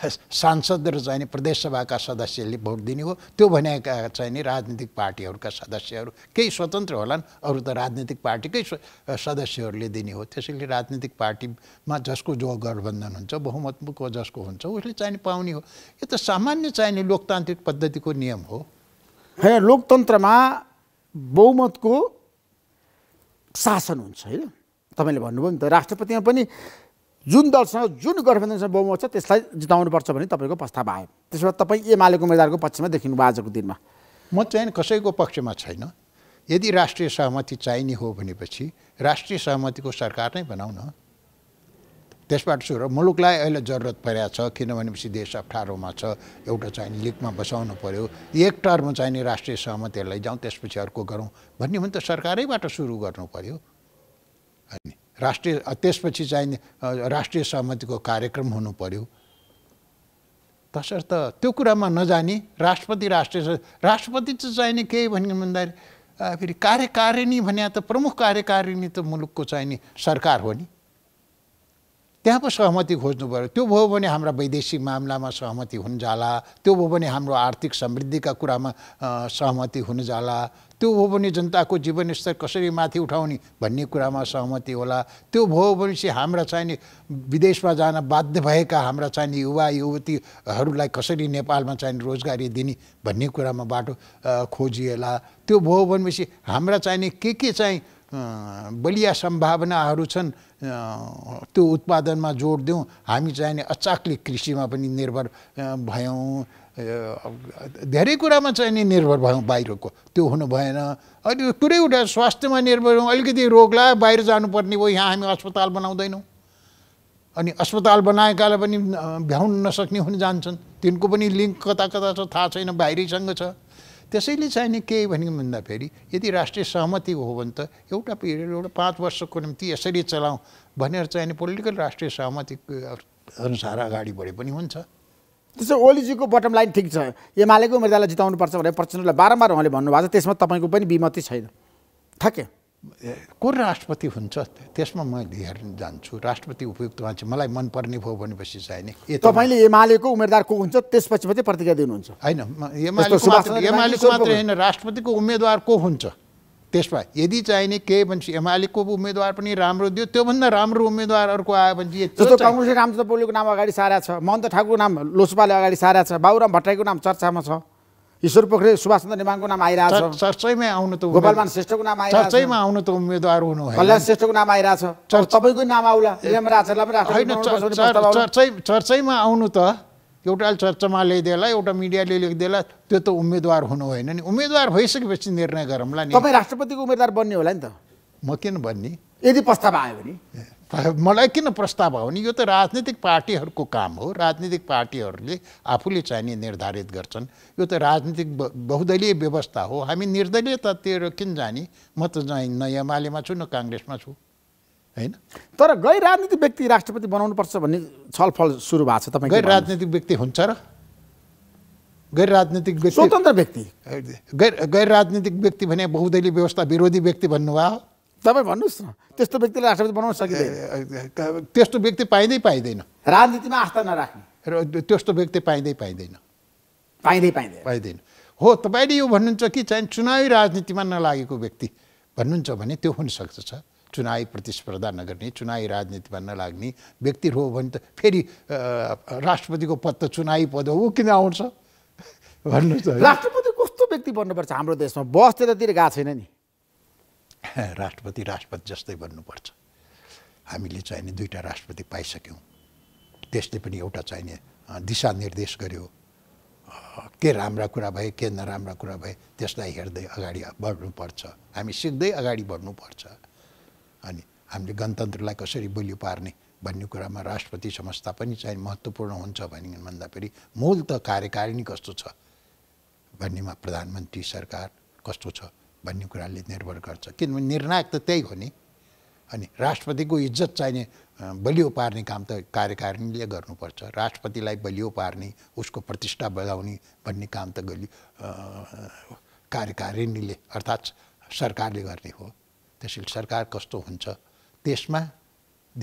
सांसद र चाहिने प्रदेशसभाका सदस्यले भोट दिने हो त्यो भनेका चाहिने राजनीतिक पार्टीहरूका सदस्यहरू केही स्वतन्त्र होलान् अरू त राजनीतिक पार्टीकै सदस्यहरूले दिने हो त्यसैले राजनीतिक पार्टीमा जसको जो गठबन्धन हुन्छ बहुमतको जसको हुन्छ उसले चाहिने पाउने हो यो त सामान्य चाहिने लोकतान्त्रिक पद्धतिको नियम हो लोकतन्त्रमा बहुमतको शासन हुन्छ होइन तपाईँले भन्नुभयो नि त राष्ट्रपतिमा पनि जुन दलसँग जुन गठबन्धनसँग बहुमत छ त्यसलाई जिताउनुपर्छ भने तपाईँको प्रस्ताव आयो त्यसो भए तपाईँ एमालेको उम्मेदवारको पक्षमा देखिनुभयो आजको दिनमा म चाहिँ कसैको पक्षमा छैन यदि राष्ट्रिय सहमति चाहिने हो भनेपछि राष्ट्रिय सहमतिको सरकार नै बनाउन त्यसबाट सुरु मुलुकलाई अहिले जरुरत परेको छ किनभनेपछि देश अप्ठ्यारोमा छ एउटा चाहिने लिगमा बसाउनु पऱ्यो एक टर्म चाहिने राष्ट्रिय सहमतिहरूलाई जाउँ त्यसपछि अर्को गरौँ भन्ने भने त सरकारैबाट सुरु गर्नु पऱ्यो अनि राष्ट्रिय त्यसपछि चाहिने राष्ट्रिय सहमतिको कार्यक्रम हुनु पऱ्यो तसर्थ त्यो कुरामा नजाने राष्ट्रपति राष्ट्रिय राष्ट्रपति त चाहिने केही भन्यो भन्दाखेरि फेरि कार्यकारिणी भने त प्रमुख कार्यकारिणी त मुलुकको चाहिने सरकार हो नि त्यहाँ पो सहमति खोज्नु पऱ्यो त्यो भयो भने हाम्रा वैदेशिक मामलामा सहमति हुन जाला त्यो भयो भने हाम्रो आर्थिक समृद्धिका कुरामा सहमति हुन जाला त्यो भयो भने जनताको जीवनस्तर कसरी माथि उठाउने भन्ने कुरामा सहमति होला त्यो भयो भनेपछि हाम्रा चाहिने विदेशमा जान बाध्य भएका हाम्रा चाहिने युवा युवतीहरूलाई कसरी नेपालमा चाहिने रोजगारी दिने भन्ने कुरामा बाटो खोजिएला त्यो भयो भनेपछि हाम्रा चाहिने के के चाहिँ बलिया सम्भावनाहरू छन् त्यो उत्पादनमा जोड दिउँ हामी चाहिने अचाक्ले कृषिमा पनि निर्भर भयौँ धेरै कुरामा चाहिँ नि निर्भर भयौँ बाहिरको त्यो हुनु भएन अहिले पुरै एउटा स्वास्थ्यमा निर्भर हौँ अलिकति रोग लाग्यो बाहिर जानुपर्ने हो यहाँ हामी अस्पताल बनाउँदैनौँ अनि अस्पताल बनाएकालाई पनि भ्याउन नसक्ने हुन जान्छन् तिनको पनि लिङ्क कता कता छ थाहा छैन बाहिरैसँग छ त्यसैले चाहिने केही भन्यो भन्दाखेरि यदि राष्ट्रिय सहमति हो भने त एउटा पिरियड एउटा पाँच वर्षको निम्ति यसरी चलाउँ भनेर चाहिने पोलिटिकल राष्ट्रिय सहमति अनुसार अगाडि बढे पनि हुन्छ त्यसो ओलीजीको बटम लाइन ठिक छ एमालेको उम्मेदवारलाई जिताउनुपर्छ भनेर प्रचण्डलाई बारम्बार उहाँले भन्नुभएको छ त्यसमा तपाईँको पनि विमति छैन ठ्याक्कै को राष्ट्रपति हुन्छ त्यसमा म हेर्न जान्छु राष्ट्रपति उपयुक्त मान्छे मलाई मनपर्ने भयो भनेपछि चाहिँ नि तपाईँले एमालेको उम्मेदवार को हुन्छ त्यसपछि मात्रै प्रतिक्रिया दिनुहुन्छ होइन एमालेको मात्रै होइन राष्ट्रपतिको उम्मेदवार को हुन्छ त्यसमा यदि चाहिने केही भनेपछि एमालेको उम्मेदवार पनि राम्रो दियो त्योभन्दा राम्रो उम्मेदवारहरूको आयो भने जस्तो कङ्ग्रेसको नाम त नाम अगाडि सारा छ महन्त ठाकुरको नाम लोसपाले अगाडि सारा छ बाबुराम भट्टराईको नाम चर्चामा छ ईश्वर पोखरेल चन्द्र नेमाङको नाम आइरहेको छ चर्चैमै आउनु त गोपालमान श्रेष्ठको नाम आइरहेको चर्चैमा आउनु त उम्मेदवार हुनु कल्याण श्रेष्ठको नाम आइरहेछ तपाईँको नाम आउला चर्चै चर्चैमा आउनु त एउटा चर्चामा ल्याइदिएला एउटा मिडियाले लेखिदिएला त्यो त उम्मेदवार हुनु होइन नि उम्मेदवार भइसकेपछि निर्णय गरौँला नि तपाईँ राष्ट्रपतिको उम्मेदवार बन्ने होला नि त म किन बन्ने यदि प्रस्ताव आयो भने मलाई किन प्रस्ताव आउने यो त राजनीतिक पार्टीहरूको काम हो राजनीतिक पार्टीहरूले आफूले चाहिने निर्धारित गर्छन् यो त राजनीतिक बहुदलीय व्यवस्था हो हामी निर्दलीय निर्दलीयतातिर किन जाने म त चाहिँ न एमालेमा छु न काङ्ग्रेसमा छु होइन तर गैर राजनीतिक व्यक्ति राष्ट्रपति बनाउनुपर्छ भन्ने छलफल सुरु भएको छ तपाईँ गैर राजनीतिक व्यक्ति हुन्छ र गैर राजनीतिक व्यक्ति स्वतन्त्र व्यक्ति गैर गैर राजनीतिक व्यक्ति भने बहुदलीय व्यवस्था विरोधी व्यक्ति भन्नुभयो तपाईँ भन्नुहोस् न त्यस्तो व्यक्तिले राष्ट्रपति बनाउन सकिँदैन त्यस्तो व्यक्ति पाइँदै पाइँदैन राजनीतिमा आस्था नराख्ने र त्यस्तो व्यक्ति पाइँदै पाइँदैन पाइँदै पाइँदैन पाइँदैन हो तपाईँले यो भन्नुहुन्छ कि चाहिँ चुनावी राजनीतिमा नलागेको व्यक्ति भन्नुहुन्छ भने त्यो हुनसक्दछ चुनावी प्रतिस्पर्धा नगर्ने चुनावी राजनीतिमा नलाग्ने व्यक्ति हो भने त फेरि राष्ट्रपतिको पद त चुनावी पद हो किन आउँछ भन्नु राष्ट्रपति कस्तो व्यक्ति बन्नुपर्छ हाम्रो देशमा बसतिर गएको छैन नि [laughs] राष्ट्रपति राष्ट्रपति जस्तै भन्नुपर्छ हामीले चाहिने दुईवटा राष्ट्रपति पाइसक्यौँ त्यसले पनि एउटा चाहिने दिशा निर्देश गर्यो के राम्रा कुरा भए के नराम्रा कुरा भए त्यसलाई हेर्दै अगाडि बढ्नुपर्छ हामी सिक्दै अगाडि बढ्नुपर्छ अनि हामीले गणतन्त्रलाई कसरी बलियो पार्ने भन्ने कुरामा राष्ट्रपति संस्था पनि चाहिँ महत्त्वपूर्ण हुन्छ भन्ने भन्दाखेरि मूल त कार्यकारिणी कस्तो छ भन्नेमा प्रधानमन्त्री सरकार कस्तो छ भन्ने कुराले निर्भर गर्छ किनभने निर्णायक त त्यही हो नि अनि राष्ट्रपतिको इज्जत चाहिने बलियो पार्ने काम त कार्यकारिणीले गर्नुपर्छ राष्ट्रपतिलाई बलियो पार्ने उसको प्रतिष्ठा बढाउने भन्ने काम त गलि कार्यकारिणीले अर्थात् सरकारले गर्ने हो त्यसैले सरकार कस्तो हुन्छ त्यसमा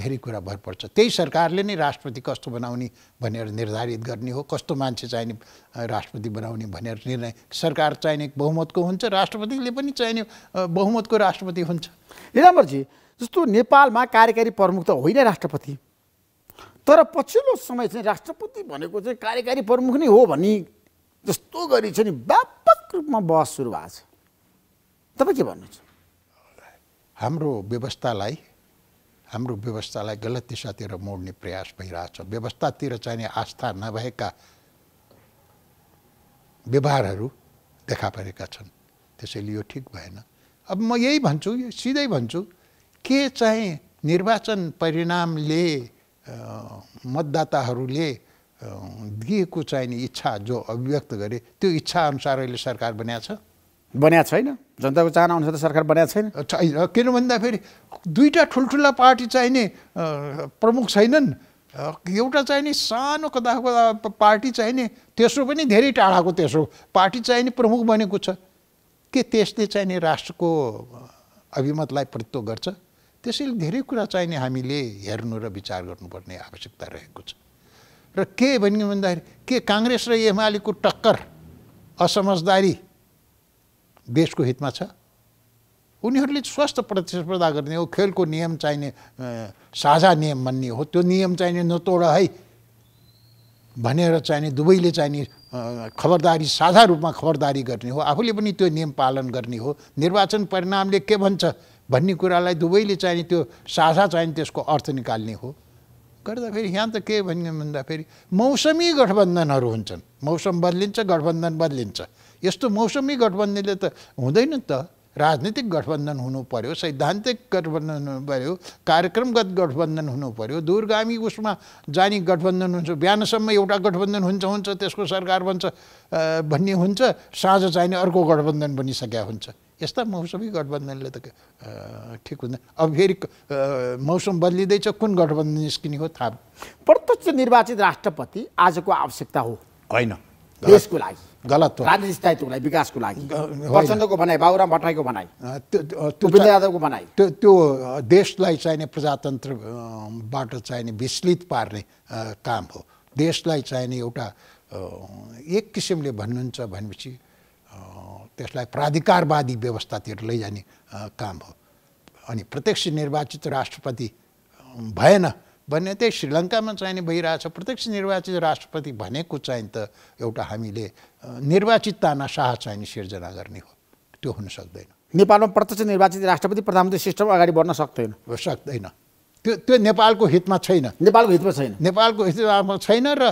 धेरै कुरा भर पर्छ त्यही सरकारले नै राष्ट्रपति कस्तो बनाउने भनेर निर्धारित गर्ने हो कस्तो मान्छे चाहिने राष्ट्रपति बनाउने भनेर निर्णय सरकार चाहिने बहुमतको हुन्छ राष्ट्रपतिले पनि चाहिने बहुमतको राष्ट्रपति हुन्छ निराम्बरजी जस्तो नेपालमा कार्यकारी प्रमुख त होइन राष्ट्रपति तर पछिल्लो समय चाहिँ राष्ट्रपति भनेको चाहिँ कार्यकारी प्रमुख नै हो भने जस्तो गरी छ नि व्यापक रूपमा बहस सुरु भएको छ तपाईँ के भन्नुहुन्छ हाम्रो व्यवस्थालाई हाम्रो व्यवस्थालाई गलत दिशातिर मोड्ने प्रयास भइरहेछ व्यवस्थातिर चाहिने आस्था नभएका व्यवहारहरू देखा परेका छन् त्यसैले यो ठिक भएन अब म यही भन्छु यो सिधै भन्छु के चाहिँ निर्वाचन परिणामले मतदाताहरूले दिएको चाहिने इच्छा जो अभिव्यक्त गरे त्यो इच्छा अनुसार अहिले सरकार बनाएको छ बनाएको छैन जनताको चाहना अनुसार सरकार बनाएको छैन छैन किन भन्दाखेरि दुईवटा ठुल्ठुला पार्टी चाहिने प्रमुख छैनन् एउटा चाहिने सानो कदा कदा पार्टी चाहिने तेस्रो पनि धेरै टाढाको तेस्रो पार्टी चाहिने प्रमुख बनेको छ के त्यसले चाहिने राष्ट्रको अभिमतलाई प्रत्यो गर्छ त्यसैले धेरै कुरा चाहिने हामीले हेर्नु र विचार गर्नुपर्ने आवश्यकता रहेको छ र के भन्यो भन्दाखेरि के काङ्ग्रेस र एमालेको टक्कर असमझदारी देशको हितमा छ उनीहरूले स्वस्थ प्रतिस्पर्धा गर्ने हो खेलको नियम चाहिने साझा नियम भन्ने हो त्यो नियम चाहिने नतोड है भनेर चाहिने दुवैले चाहिने खबरदारी साझा रूपमा खबरदारी गर्ने हो आफूले पनि त्यो नियम पालन गर्ने हो निर्वाचन परिणामले के भन्छ भन्ने कुरालाई दुवैले चाहिने त्यो साझा चाहिने त्यसको अर्थ निकाल्ने हो गर्दाखेरि यहाँ त के भन्ने भन्दाखेरि मौसमी गठबन्धनहरू हुन्छन् मौसम बदलिन्छ गठबन्धन बदलिन्छ यस्तो मौसमी गठबन्धनले त हुँदैन त राजनीतिक गठबन्धन हुनु पर्यो सैद्धान्तिक गठबन्धन हुनु पर्यो कार्यक्रमगत गठबन्धन हुनु पर्यो दूरगामी उसमा जाने गठबन्धन हुन्छ बिहानसम्म एउटा गठबन्धन हुन्छ हुन्छ त्यसको सरकार बन्छ भन्ने हुन्छ साँझ चाहिने अर्को गठबन्धन बनिसकेका हुन्छ यस्ता मौसमी गठबन्धनले त ठिक हुँदैन अब फेरि मौसम बदलिँदैछ कुन गठबन्धन निस्किने हो थाहा प्रत्यक्ष निर्वाचित राष्ट्रपति आजको आवश्यकता हो होइन देशको लागि गलत हो राजनीति स्थायित्वलाई विकासको लागि प्रचण्डको भनाइ बाबुराम भट्टराईको भनाइ उपेन्द्र यादवको भनाइ त्यो त्यो देशलाई चाहिने प्रजातन्त्रबाट चाहिने विचलित पार्ने काम हो देशलाई चाहिने एउटा एक किसिमले भन्नुहुन्छ भनेपछि त्यसलाई प्राधिकारवादी व्यवस्थातिर लैजाने काम हो अनि प्रत्यक्ष निर्वाचित राष्ट्रपति भएन भन्ने त्यही श्रीलङ्कामा चाहिने भइरहेछ प्रत्यक्ष निर्वाचित राष्ट्रपति भनेको चाहिँ त एउटा हामीले निर्वाचित तानाशाह चाहिने सिर्जना गर्ने हो त्यो हुन सक्दैन नेपालमा प्रत्यक्ष निर्वाचित राष्ट्रपति प्रधानमन्त्री सिस्टम अगाडि बढ्न सक्दैन सक्दैन त्यो त्यो नेपालको हितमा छैन नेपालको हितमा छैन नेपालको हितमा छैन र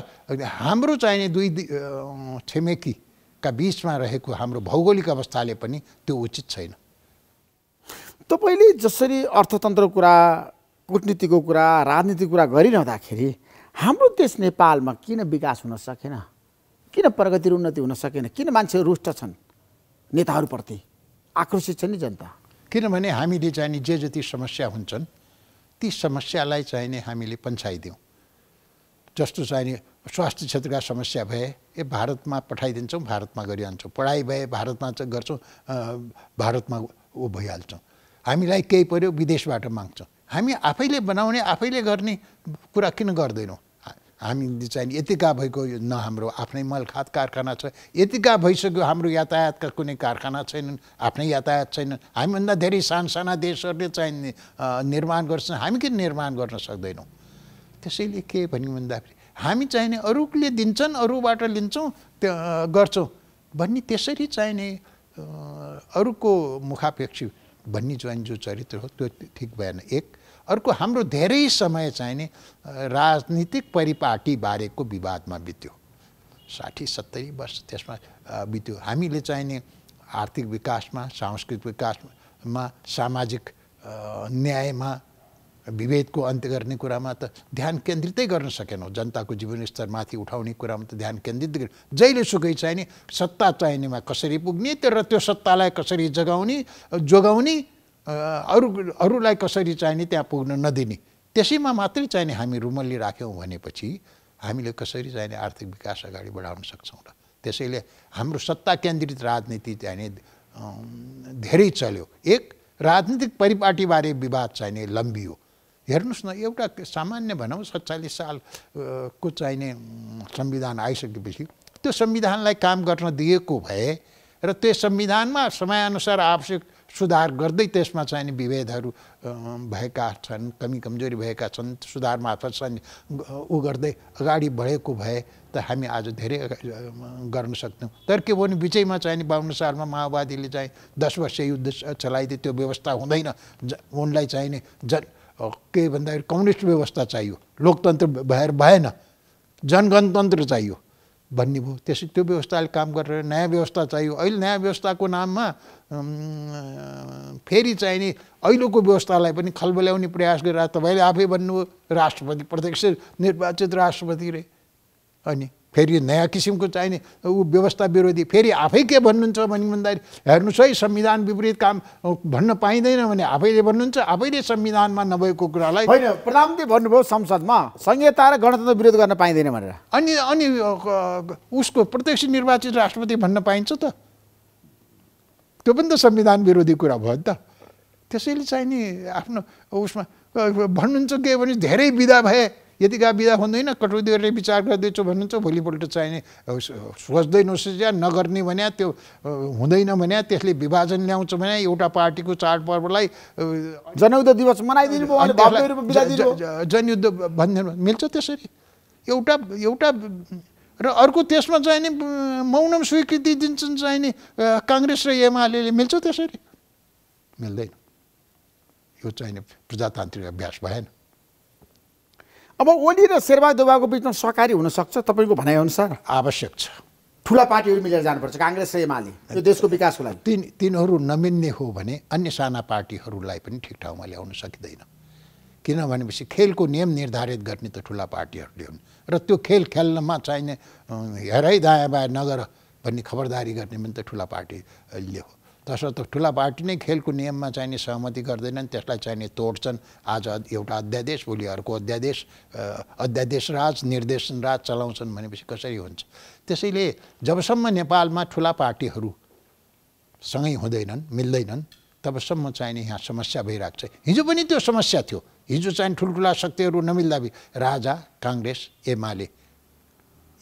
हाम्रो चाहिने दुई छिमेकीका बिचमा रहेको हाम्रो भौगोलिक अवस्थाले पनि त्यो उचित छैन तपाईँले जसरी अर्थतन्त्रको कुरा कुटनीतिको कुरा राजनीतिको कुरा गरिरहँदाखेरि हाम्रो देश नेपालमा किन विकास हुन सकेन किन प्रगति र उन्नति हुन सकेन किन मान्छेहरू रुष्ट छन् नेताहरूप्रति आकर्षित छन् नि जनता किनभने हामीले चाहिने जे जति समस्या हुन्छन् ती समस्यालाई चाहिने हामीले पन्छाइदिउँ जस्तो चाहिने स्वास्थ्य क्षेत्रका समस्या भए ए भारतमा पठाइदिन्छौँ भारतमा गरिहाल्छौँ पढाइ भए भारतमा चाहिँ गर्छौँ भारतमा ऊ भइहाल्छौँ हामीलाई केही पऱ्यो विदेशबाट माग्छौँ हामी आफैले बनाउने आफैले गर्ने कुरा किन गर्दैनौँ हामी चाहिँ यतिका भएको न हाम्रो आफ्नै मलखात कारखाना छ यतिका भइसक्यो हाम्रो यातायातका कुनै कारखाना छैनन् आफ्नै यातायात छैनन् हामीभन्दा धेरै साना देशहरूले चाहिँ निर्माण गर्छन् हामी किन निर्माण गर्न सक्दैनौँ त्यसैले के भन्यो भन्दाखेरि हामी चाहिने अरूले दिन्छन् अरूबाट लिन्छौँ त्यो गर्छौँ भन्ने त्यसरी चाहिने अरूको मुखापेक्षी भन्ने चाहिँ जो चरित्र हो त्यो ठिक भएन एक अर्को हाम्रो धेरै समय चाहिँ नि राजनीतिक परिपाटी बारेको विवादमा बित्यो साठी सत्तरी वर्ष त्यसमा बित्यो हामीले चाहिँ नि आर्थिक विकासमा सांस्कृतिक विकासमा सामाजिक न्यायमा विभेदको अन्त्य गर्ने कुरामा त ध्यान केन्द्रितै गर्न सकेनौँ जनताको माथि उठाउने कुरामा त ध्यान केन्द्रित जहिले सुकै चाहिने सत्ता चाहिनेमा कसरी पुग्ने त्यो र त्यो सत्तालाई कसरी जगाउने जोगाउने अरू अरूलाई कसरी चाहिने त्यहाँ पुग्न नदिने त्यसैमा मात्रै चाहिने हामी रुमल्ली राख्यौँ भनेपछि हामीले कसरी चाहिने आर्थिक विकास अगाडि बढाउन सक्छौँ र त्यसैले हाम्रो सत्ता केन्द्रित राजनीति चाहिने धेरै चल्यो एक राजनीतिक परिपाटीबारे विवाद चाहिने लम्बियो हेर्नुहोस् न एउटा सामान्य भनौँ सत्तालिस सालको चाहिने संविधान आइसकेपछि त्यो संविधानलाई काम गर्न दिएको भए र त्यो संविधानमा समयअनुसार आवश्यक सुधार गर्दै त्यसमा चाहिँ नि विभेदहरू भएका छन् कमी कमजोरी भएका छन् सुधार मार्फत चाहिँ ऊ गर्दै अगाडि बढेको भए त हामी आज धेरै गर्न सक्थ्यौँ तर के भने बिचैमा चाहिँ नि सालमा माओवादीले चाहिँ दस वर्ष युद्ध चलाइदिए त्यो व्यवस्था हुँदैन ज उनलाई चाहिने जन के भन्दाखेरि कम्युनिस्ट व्यवस्था चाहियो लोकतन्त्र भएर भएन जनगणतन्त्र चाहियो भन्ने भयो त्यसै त्यो व्यवस्थाले काम गरेर नयाँ व्यवस्था चाहियो अहिले नयाँ व्यवस्थाको नाममा फेरि चाहिने अहिलेको व्यवस्थालाई पनि खलबल्याउने प्रयास गरेर तपाईँले आफै भन्नुभयो राष्ट्रपति प्रत्यक्ष निर्वाचित राष्ट्रपति रे अनि फेरि नयाँ किसिमको चाहिने ऊ व्यवस्था विरोधी फेरि आफै के भन्नुहुन्छ भने भन्दाखेरि हेर्नुहोस् है संविधान विपरीत काम भन्न पाइँदैन भने आफैले भन्नुहुन्छ आफैले संविधानमा नभएको कुरालाई होइन प्रधानमन्त्री भन्नुभयो संसदमा संहिता र गणतन्त्र विरोध गर्न पाइँदैन भनेर अनि अनि उसको प्रत्यक्ष निर्वाचित राष्ट्रपति भन्न पाइन्छ त त्यो पनि त संविधान विरोधी कुरा भयो नि त त्यसैले चाहिने आफ्नो उसमा भन्नुहुन्छ के भने धेरै विधा भए यतिका विधा हुँदैन हुँदैन कटौतीहरूले विचार गरिदिन्छु भन्नुहुन्छ भोलिपल्ट चाहिने सोच्दै नसोच्या नगर्ने भन्या त्यो हुँदैन भन्या त्यसले विभाजन ल्याउँछ भने एउटा पार्टीको चाडपर्वलाई जनयुद्ध दिवस मनाइदिनु जनयुद्ध भनिदिनु मिल्छ त्यसरी एउटा एउटा र अर्को त्यसमा चाहिने मौनम स्वीकृति दिन्छन् चाहिने काङ्ग्रेस र एमाले मिल्छ त्यसरी मिल्दैन यो चाहिने प्रजातान्त्रिक अभ्यास भएन अब ओली र शेरबहादुर दुबाको बिचमा सहकारी हुनसक्छ तपाईँको भनाइअनुसार आवश्यक छ ठुला पार्टीहरू मिलेर जानुपर्छ काङ्ग्रेस र एमाले यो देशको विकासको लागि तिन तिनीहरू नमिल्ने हो भने अन्य साना पार्टीहरूलाई पनि ठिक ठाउँमा ल्याउन सकिँदैन किनभनेपछि खेलको नियम निर्धारित गर्ने त ठुला पार्टीहरूले हुन् र त्यो खेल खेल्नमा चाहिने हेराइ दायाँ बायाँ नगर भन्ने खबरदारी गर्ने पनि त ठुला पार्टीले हो तसर्थ ठुला पार्टी नै खेलको नियममा चाहिने सहमति गर्दैनन् त्यसलाई चाहिने तोड्छन् आज एउटा अध्यादेश भोलि अर्को अध्यादेश अध्यादेश राज निर्देशन राज चलाउँछन् भनेपछि कसरी हुन्छ त्यसैले जबसम्म नेपालमा ठुला पार्टीहरू सँगै हुँदैनन् मिल्दैनन् तबसम्म चाहिने यहाँ समस्या भइरहेको छ हिजो पनि त्यो समस्या थियो हिजो चाहिँ ठुल्ठुला शक्तिहरू नमिल्दा राजा काङ्ग्रेस एमाले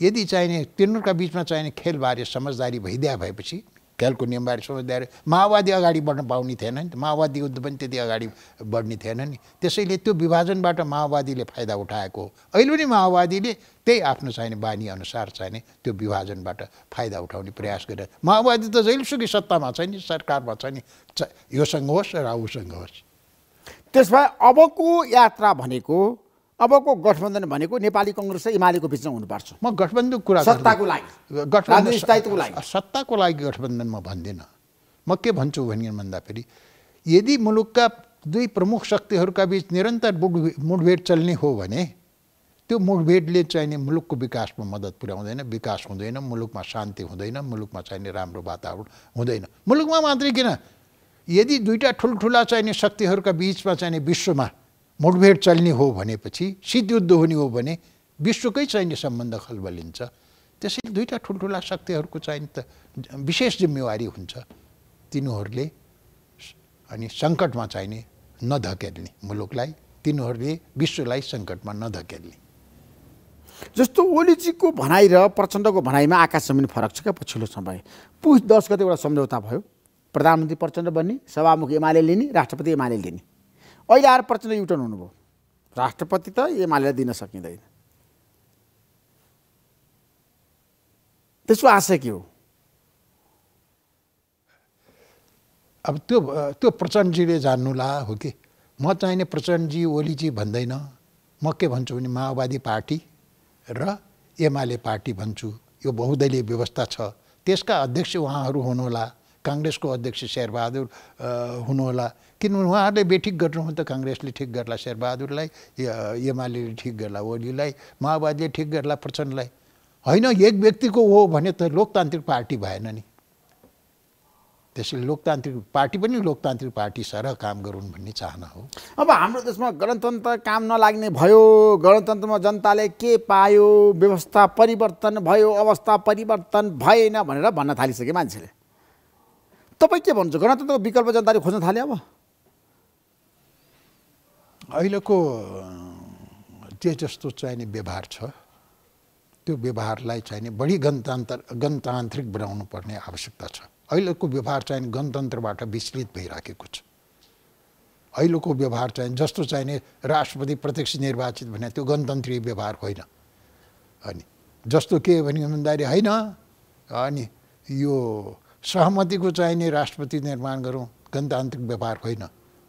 यदि चाहिने तिनीहरूका बिचमा चाहिने खेलबारे समझदारी भइदिया भएपछि खेलको नियमबारे सोच्दाखेरि माओवादी अगाडि बढ्न पाउने थिएन नि त माओवादी युद्ध पनि त्यति अगाडि बढ्ने थिएन नि त्यसैले त्यो विभाजनबाट माओवादीले फाइदा उठाएको हो अहिले पनि माओवादीले त्यही आफ्नो चाहिने बानी अनुसार चाहिने त्यो विभाजनबाट फाइदा उठाउने प्रयास गरेर माओवादी त जहिलेसुकै सत्तामा छ नि सरकारमा छ नि योसँग होस् र उसँग होस् त्यसमा अबको यात्रा भनेको अबको गठबन्धन भनेको नेपाली कङ्ग्रेस र एमालेको बिचमा हुनुपर्छ म गठबन्धन कुरा सत्ताको लागि स्थायित्वको लागि सत्ताको लागि गठबन्धन म भन्दिनँ म के भन्छु भन्दा फेरि यदि मुलुकका दुई प्रमुख शक्तिहरूका बिच निरन्तर मुठभेड चल्ने हो भने त्यो मुठभेडले चाहिने मुलुकको विकासमा मद्दत पुर्याउँदैन विकास हुँदैन मुलुकमा शान्ति हुँदैन मुलुकमा चाहिने राम्रो वातावरण हुँदैन मुलुकमा मात्रै किन यदि दुईवटा ठुल्ठुला चाहिने शक्तिहरूका बिचमा चाहिने विश्वमा मुठभेड चल्ने हो भनेपछि सिद्धयुद्ध हुने हो भने विश्वकै चाहिने सम्बन्ध खलबलिन्छ त्यसैले दुईवटा ठुल्ठुला शक्तिहरूको चाहिँ त विशेष जिम्मेवारी हुन्छ तिनीहरूले अनि सङ्कटमा चाहिने नधकेल्ने मुलुकलाई तिनीहरूले विश्वलाई सङ्कटमा नधकेल्ने जस्तो ओलीजीको भनाइ र प्रचण्डको भनाइमा आकाश जमिन फरक छ क्या पछिल्लो समय पुस दस गते एउटा सम्झौता भयो प्रधानमन्त्री प्रचण्ड बन्ने सभामुख एमाले लिने राष्ट्रपति एमाले लिने अहिले आएर प्रचण्ड युटर्न हुनुभयो राष्ट्रपति त एमाले दिन सकिँदैन त्यसको आशय के हो अब त्यो त्यो प्रचण्डजीले जान्नुला हो कि म चाहिने प्रचण्डजी ओलीजी भन्दैन म के भन्छु भने माओवादी पार्टी र एमाले पार्टी भन्छु यो बहुदलीय व्यवस्था छ त्यसका अध्यक्ष उहाँहरू हुनुहोला काङ्ग्रेसको अध्यक्ष शेरबहादुर हुनुहोला किनभने उहाँहरूले बेठिक गर्नुहुन्छ त काङ्ग्रेसले ठिक गर्ला शेरबहादुरलाई एमाले ठिक गर्ला ओलीलाई माओवादीले ठिक गर्ला प्रचण्डलाई होइन एक व्यक्तिको हो भने त लोकतान्त्रिक पार्टी भएन नि त्यसैले लोकतान्त्रिक पार्टी पनि लोकतान्त्रिक पार्टी सरह काम गरून् भन्ने चाहना हो अब हाम्रो देशमा गणतन्त्र काम नलाग्ने भयो गणतन्त्रमा जनताले के पायो व्यवस्था परिवर्तन भयो अवस्था परिवर्तन भएन भनेर भन्न थालिसके मान्छेले तपाईँ के भन्नुहुन्छ गणतन्त्रको विकल्प जनताले खोज्न थाल्यो अब अहिलेको जे जस्तो चाहिने व्यवहार छ त्यो व्यवहारलाई चाहिने बढी गणतन्त्र गणतान्त्रिक बनाउनु पर्ने आवश्यकता छ अहिलेको व्यवहार चाहिँ गणतन्त्रबाट विचलित भइराखेको छ अहिलेको व्यवहार चाहिँ जस्तो चाहिने राष्ट्रपति प्रत्यक्ष निर्वाचित भने त्यो गणतन्त्रीय व्यवहार होइन अनि जस्तो के भन्यो भन्दाखेरि होइन अनि यो सहमतिको चाहिने राष्ट्रपति निर्माण गरौँ गणतान्त्रिक व्यवहार होइन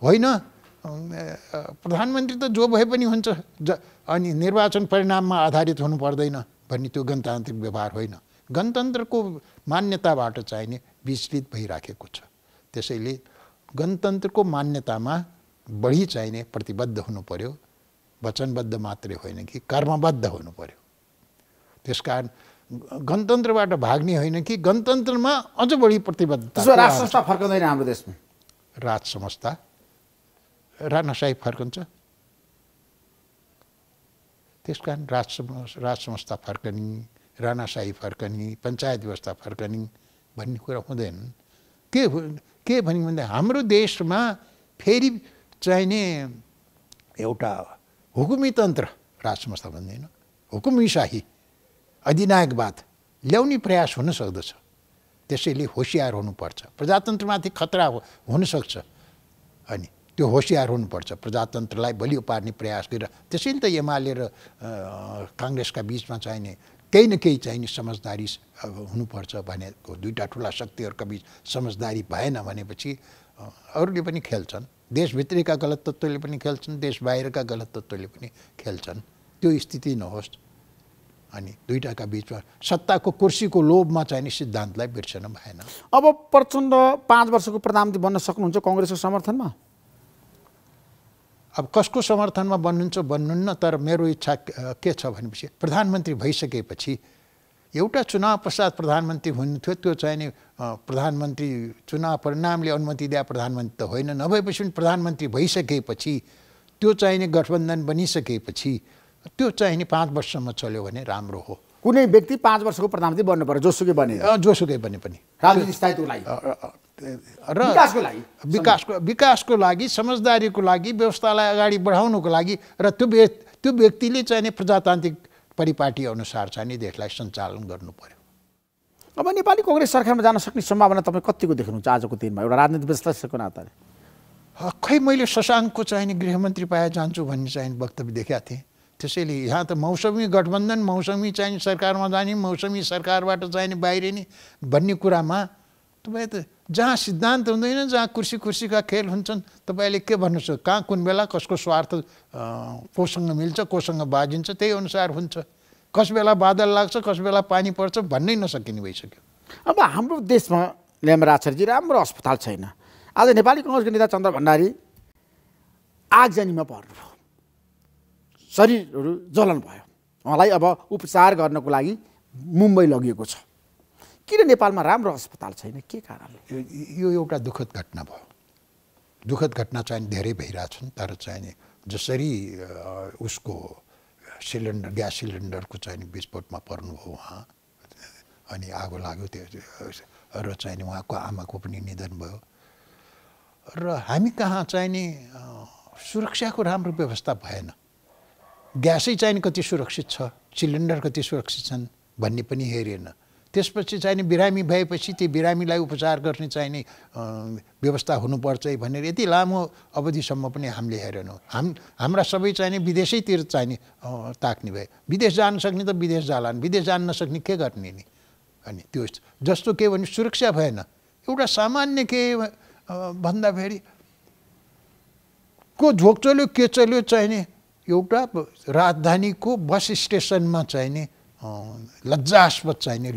होइन प्रधानमन्त्री त जो भए पनि हुन्छ ज अनि निर्वाचन परिणाममा आधारित हुनु पर्दैन भन्ने त्यो गणतान्त्रिक व्यवहार होइन गणतन्त्रको मान्यताबाट चाहिने विचलित भइराखेको छ त्यसैले गणतन्त्रको मान्यतामा बढी चाहिने प्रतिबद्ध हुनु पर्यो वचनबद्ध मात्रै होइन कि कर्मबद्ध हुनु पर्यो त्यस कारण गणतन्त्रबाट भाग्ने होइन कि गणतन्त्रमा अझ बढी प्रतिबद्धता राज संस्था फर्कँदैन हाम्रो देशमा राज संस्था राणाशाही फर्कन्छ त्यस कारण राज राज संस्था फर्कने राणाशाही फर्कने पञ्चायत व्यवस्था फर्कने भन्ने कुरा हुँदैन के के भन्यो भन्दा हाम्रो देशमा फेरि चाहिने एउटा हुकुमी तन्त्र राज संस्था भन्दैन हुकुमी शाही अधिनायकवाद ल्याउने प्रयास हुन सक्दछ त्यसैले होसियार हुनुपर्छ प्रजातन्त्रमाथि खतरा हुनसक्छ अनि त्यो होसियार हुनुपर्छ प्रजातन्त्रलाई बलियो पार्ने प्रयास गरेर त्यसैले त एमाले र काङ्ग्रेसका बिचमा चाहिने केही न केही चाहिने समझदारी हुनुपर्छ भनेको दुईवटा ठुला शक्तिहरूका बिच समझदारी भएन भनेपछि अरूले पनि खेल्छन् देशभित्रका गलत तत्त्वले पनि खेल्छन् देश बाहिरका गलत तत्त्वले पनि खेल्छन् त्यो स्थिति नहोस् अनि दुइटाका बिचमा सत्ताको कुर्सीको लोभमा चाहिने सिद्धान्तलाई बिर्सन भएन अब प्रचण्ड पाँच वर्षको प्रधानमन्त्री बन्न सक्नुहुन्छ कङ्ग्रेसको समर्थनमा अब कसको समर्थनमा बन्नुहुन्छ बन्नुहुन्न तर मेरो इच्छा के छ भनेपछि प्रधानमन्त्री भइसकेपछि एउटा चुनाव पश्चात प्रधानमन्त्री हुनुहुन्थ्यो त्यो चाहिँ नि प्रधानमन्त्री चुनाव परिणामले अनुमति दिए प्रधानमन्त्री त होइन नभएपछि पनि प्रधानमन्त्री भइसकेपछि त्यो चाहिने गठबन्धन बनिसकेपछि त्यो चाहिँ नि पाँच वर्षसम्म चल्यो भने राम्रो हो कुनै व्यक्ति पाँच वर्षको प्रधानमन्त्री बन्नु पर्यो जोसुकै बने जोसुकै बने पनि र विकासको विकासको लागि समझदारीको लागि व्यवस्थालाई अगाडि बढाउनुको लागि र त्यो त्यो व्यक्तिले चाहिँ नि प्रजातान्त्रिक परिपाटी अनुसार चाहिँ नि देशलाई सञ्चालन गर्नु पर्यो अब नेपाली कङ्ग्रेस सरकारमा जान सक्ने सम्भावना तपाईँ कतिको देख्नुहुन्छ आजको दिनमा एउटा राजनीतिक विश्लेषकको नाताले खै मैले शशाङ्कको चाहिने गृहमन्त्री पाए जान्छु भन्ने चाहिँ वक्तव्य देखाएको थिएँ त्यसैले यहाँ त मौसमी गठबन्धन मौसमी चाहिने सरकारमा जाने मौसमी सरकारबाट चाहिने बाहिरिने भन्ने कुरामा तपाईँ त जहाँ सिद्धान्त हुँदैन जहाँ कुर्सी कुर्सीका खेल हुन्छन् तपाईँले के भन्नुहोस् कहाँ कुन बेला कसको स्वार्थ कोसँग मिल्छ कोसँग बाजिन्छ त्यही अनुसार हुन्छ कस बेला बादल लाग्छ कस बेला पानी पर्छ भन्नै नसकिने भइसक्यो अब हाम्रो देशमा ल्यामराचार्यजी राम्रो अस्पताल छैन आज नेपाली कङ्ग्रेसको नेता चन्द्र भण्डारी आगजनीमा पर्नुभयो शरीरहरू जलन भयो उहाँलाई अब उपचार गर्नको लागि मुम्बई लगिएको छ किन नेपालमा राम्रो अस्पताल छैन के कारणले यो एउटा दुःखद घटना भयो दुःखद घटना चाहिँ धेरै भइरहेछन् तर चाहिँ जसरी उसको सिलिन्डर ग्यास सिलिन्डरको चाहिँ विस्फोटमा पर्नुभयो उहाँ अनि आगो लाग्यो त्यो र चाहिँ उहाँको आमाको पनि निधन भयो र हामी कहाँ चाहिँ नि सुरक्षाको राम्रो व्यवस्था भएन ग्यासै चाहिने कति सुरक्षित छ सिलिन्डर कति सुरक्षित छन् भन्ने पनि हेरेन त्यसपछि चाहिने बिरामी भएपछि त्यो बिरामीलाई उपचार गर्ने चाहिने व्यवस्था हुनुपर्छ भनेर यति लामो अवधिसम्म पनि हामीले हेरेनौँ हाम हाम्रा सबै चाहिने विदेशैतिर चाहिने ताक्ने भए विदेश जान सक्ने त विदेश जाला विदेश जान नसक्ने के गर्ने नि अनि त्यो जस्तो के भने सुरक्षा भएन एउटा सामान्य के भन्दाखेरि को झोक चल्यो के चल्यो चाहिने एउटा राजधानीको बस स्टेसनमा चाहिने लज्जास्पद चाहिने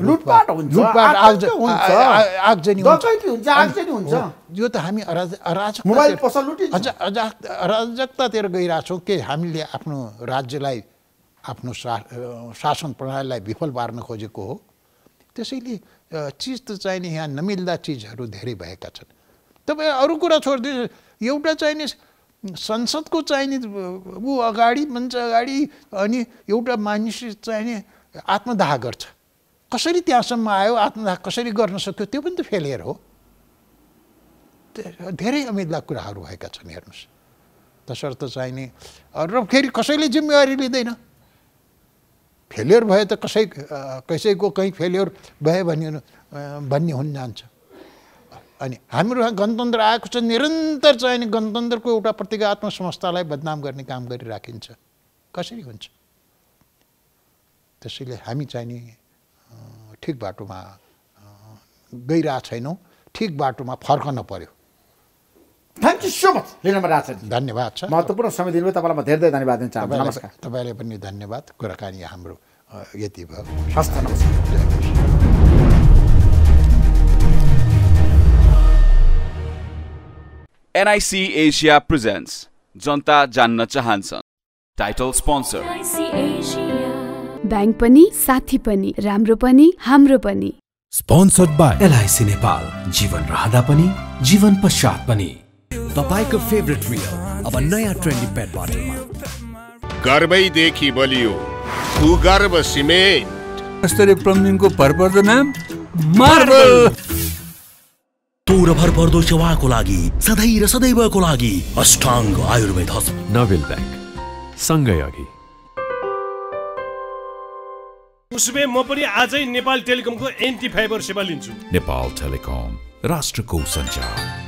यो त हामी अराजकतातिर गइरहेछौँ के हामीले आफ्नो राज्यलाई आफ्नो शासन प्रणालीलाई विफल पार्न खोजेको हो त्यसैले चिज त चाहिने यहाँ नमिल्दा चिजहरू धेरै भएका छन् तपाईँ अरू कुरा छोडिदिनु एउटा चाहिने संसदको चाहिने ऊ अगाडि मञ्च अगाडि अनि एउटा मानिस चाहिने आत्मदाह गर्छ कसरी त्यहाँसम्म आयो आत्मदाह कसरी गर्न सक्यो त्यो पनि त फेलियर हो धेरै अमिला कुराहरू भएका छन् हेर्नुहोस् तसर्थ चाहिने र फेरि कसैले जिम्मेवारी लिँदैन फेलियर भयो त कसै कसैको कहीँ फेलियर भयो भन्यो भन्ने हुन जान्छ अनि हाम्रो गणतन्त्र आएको छ निरन्तर चाहिने गणतन्त्रको एउटा प्रतीकात्मक संस्थालाई बदनाम गर्ने काम गरिराखिन्छ कसरी हुन्छ त्यसैले हामी चाहिने ठिक बाटोमा गइरहेको छैनौँ ठिक बाटोमा फर्कन पर्यो थ्याङ्क यू सो मच लिनमा राज धन्यवाद छ महत्त्वपूर्ण समय दिनुभयो तपाईँलाई म धेरै धेरै धन्यवाद दिन चाहन्छु नमस्कार तपाईँलाई पनि धन्यवाद कुराकानी हाम्रो यति भयो हस्त नमस्कार एनआइसी एसिया प्रेजेन्ट जनता जान्न चाहन्छन् टाइटल स्पोन्सर ब्याङ्क पनि साथी पनि राम्रो पनि हाम्रो पनि स्पोन्सर्ड बाई एलआइसी नेपाल जीवन रहँदा पनि जीवन पश्चात पनि तपाईँको फेभरेट रियल अब नयाँ ट्रेन्डी पेट बोतलमा गर्वैदेखि बलियो भूगर्भ सिमेन्ट अस्तर प्लम्बिङको भरपर्दो नाम मार्बल पूर्ण भर पर्दो सेवाको लागि सधैँ र सदैवको लागि अष्टाङ्ग आयुर्वेद नोबेल ब्याङ्क सँगै अघि उसमे म पनि आजै नेपाल टेलिकमको एन्टी फाइबर सेवा लिन्छु नेपाल टेलिकम राष्ट्रको सञ्चार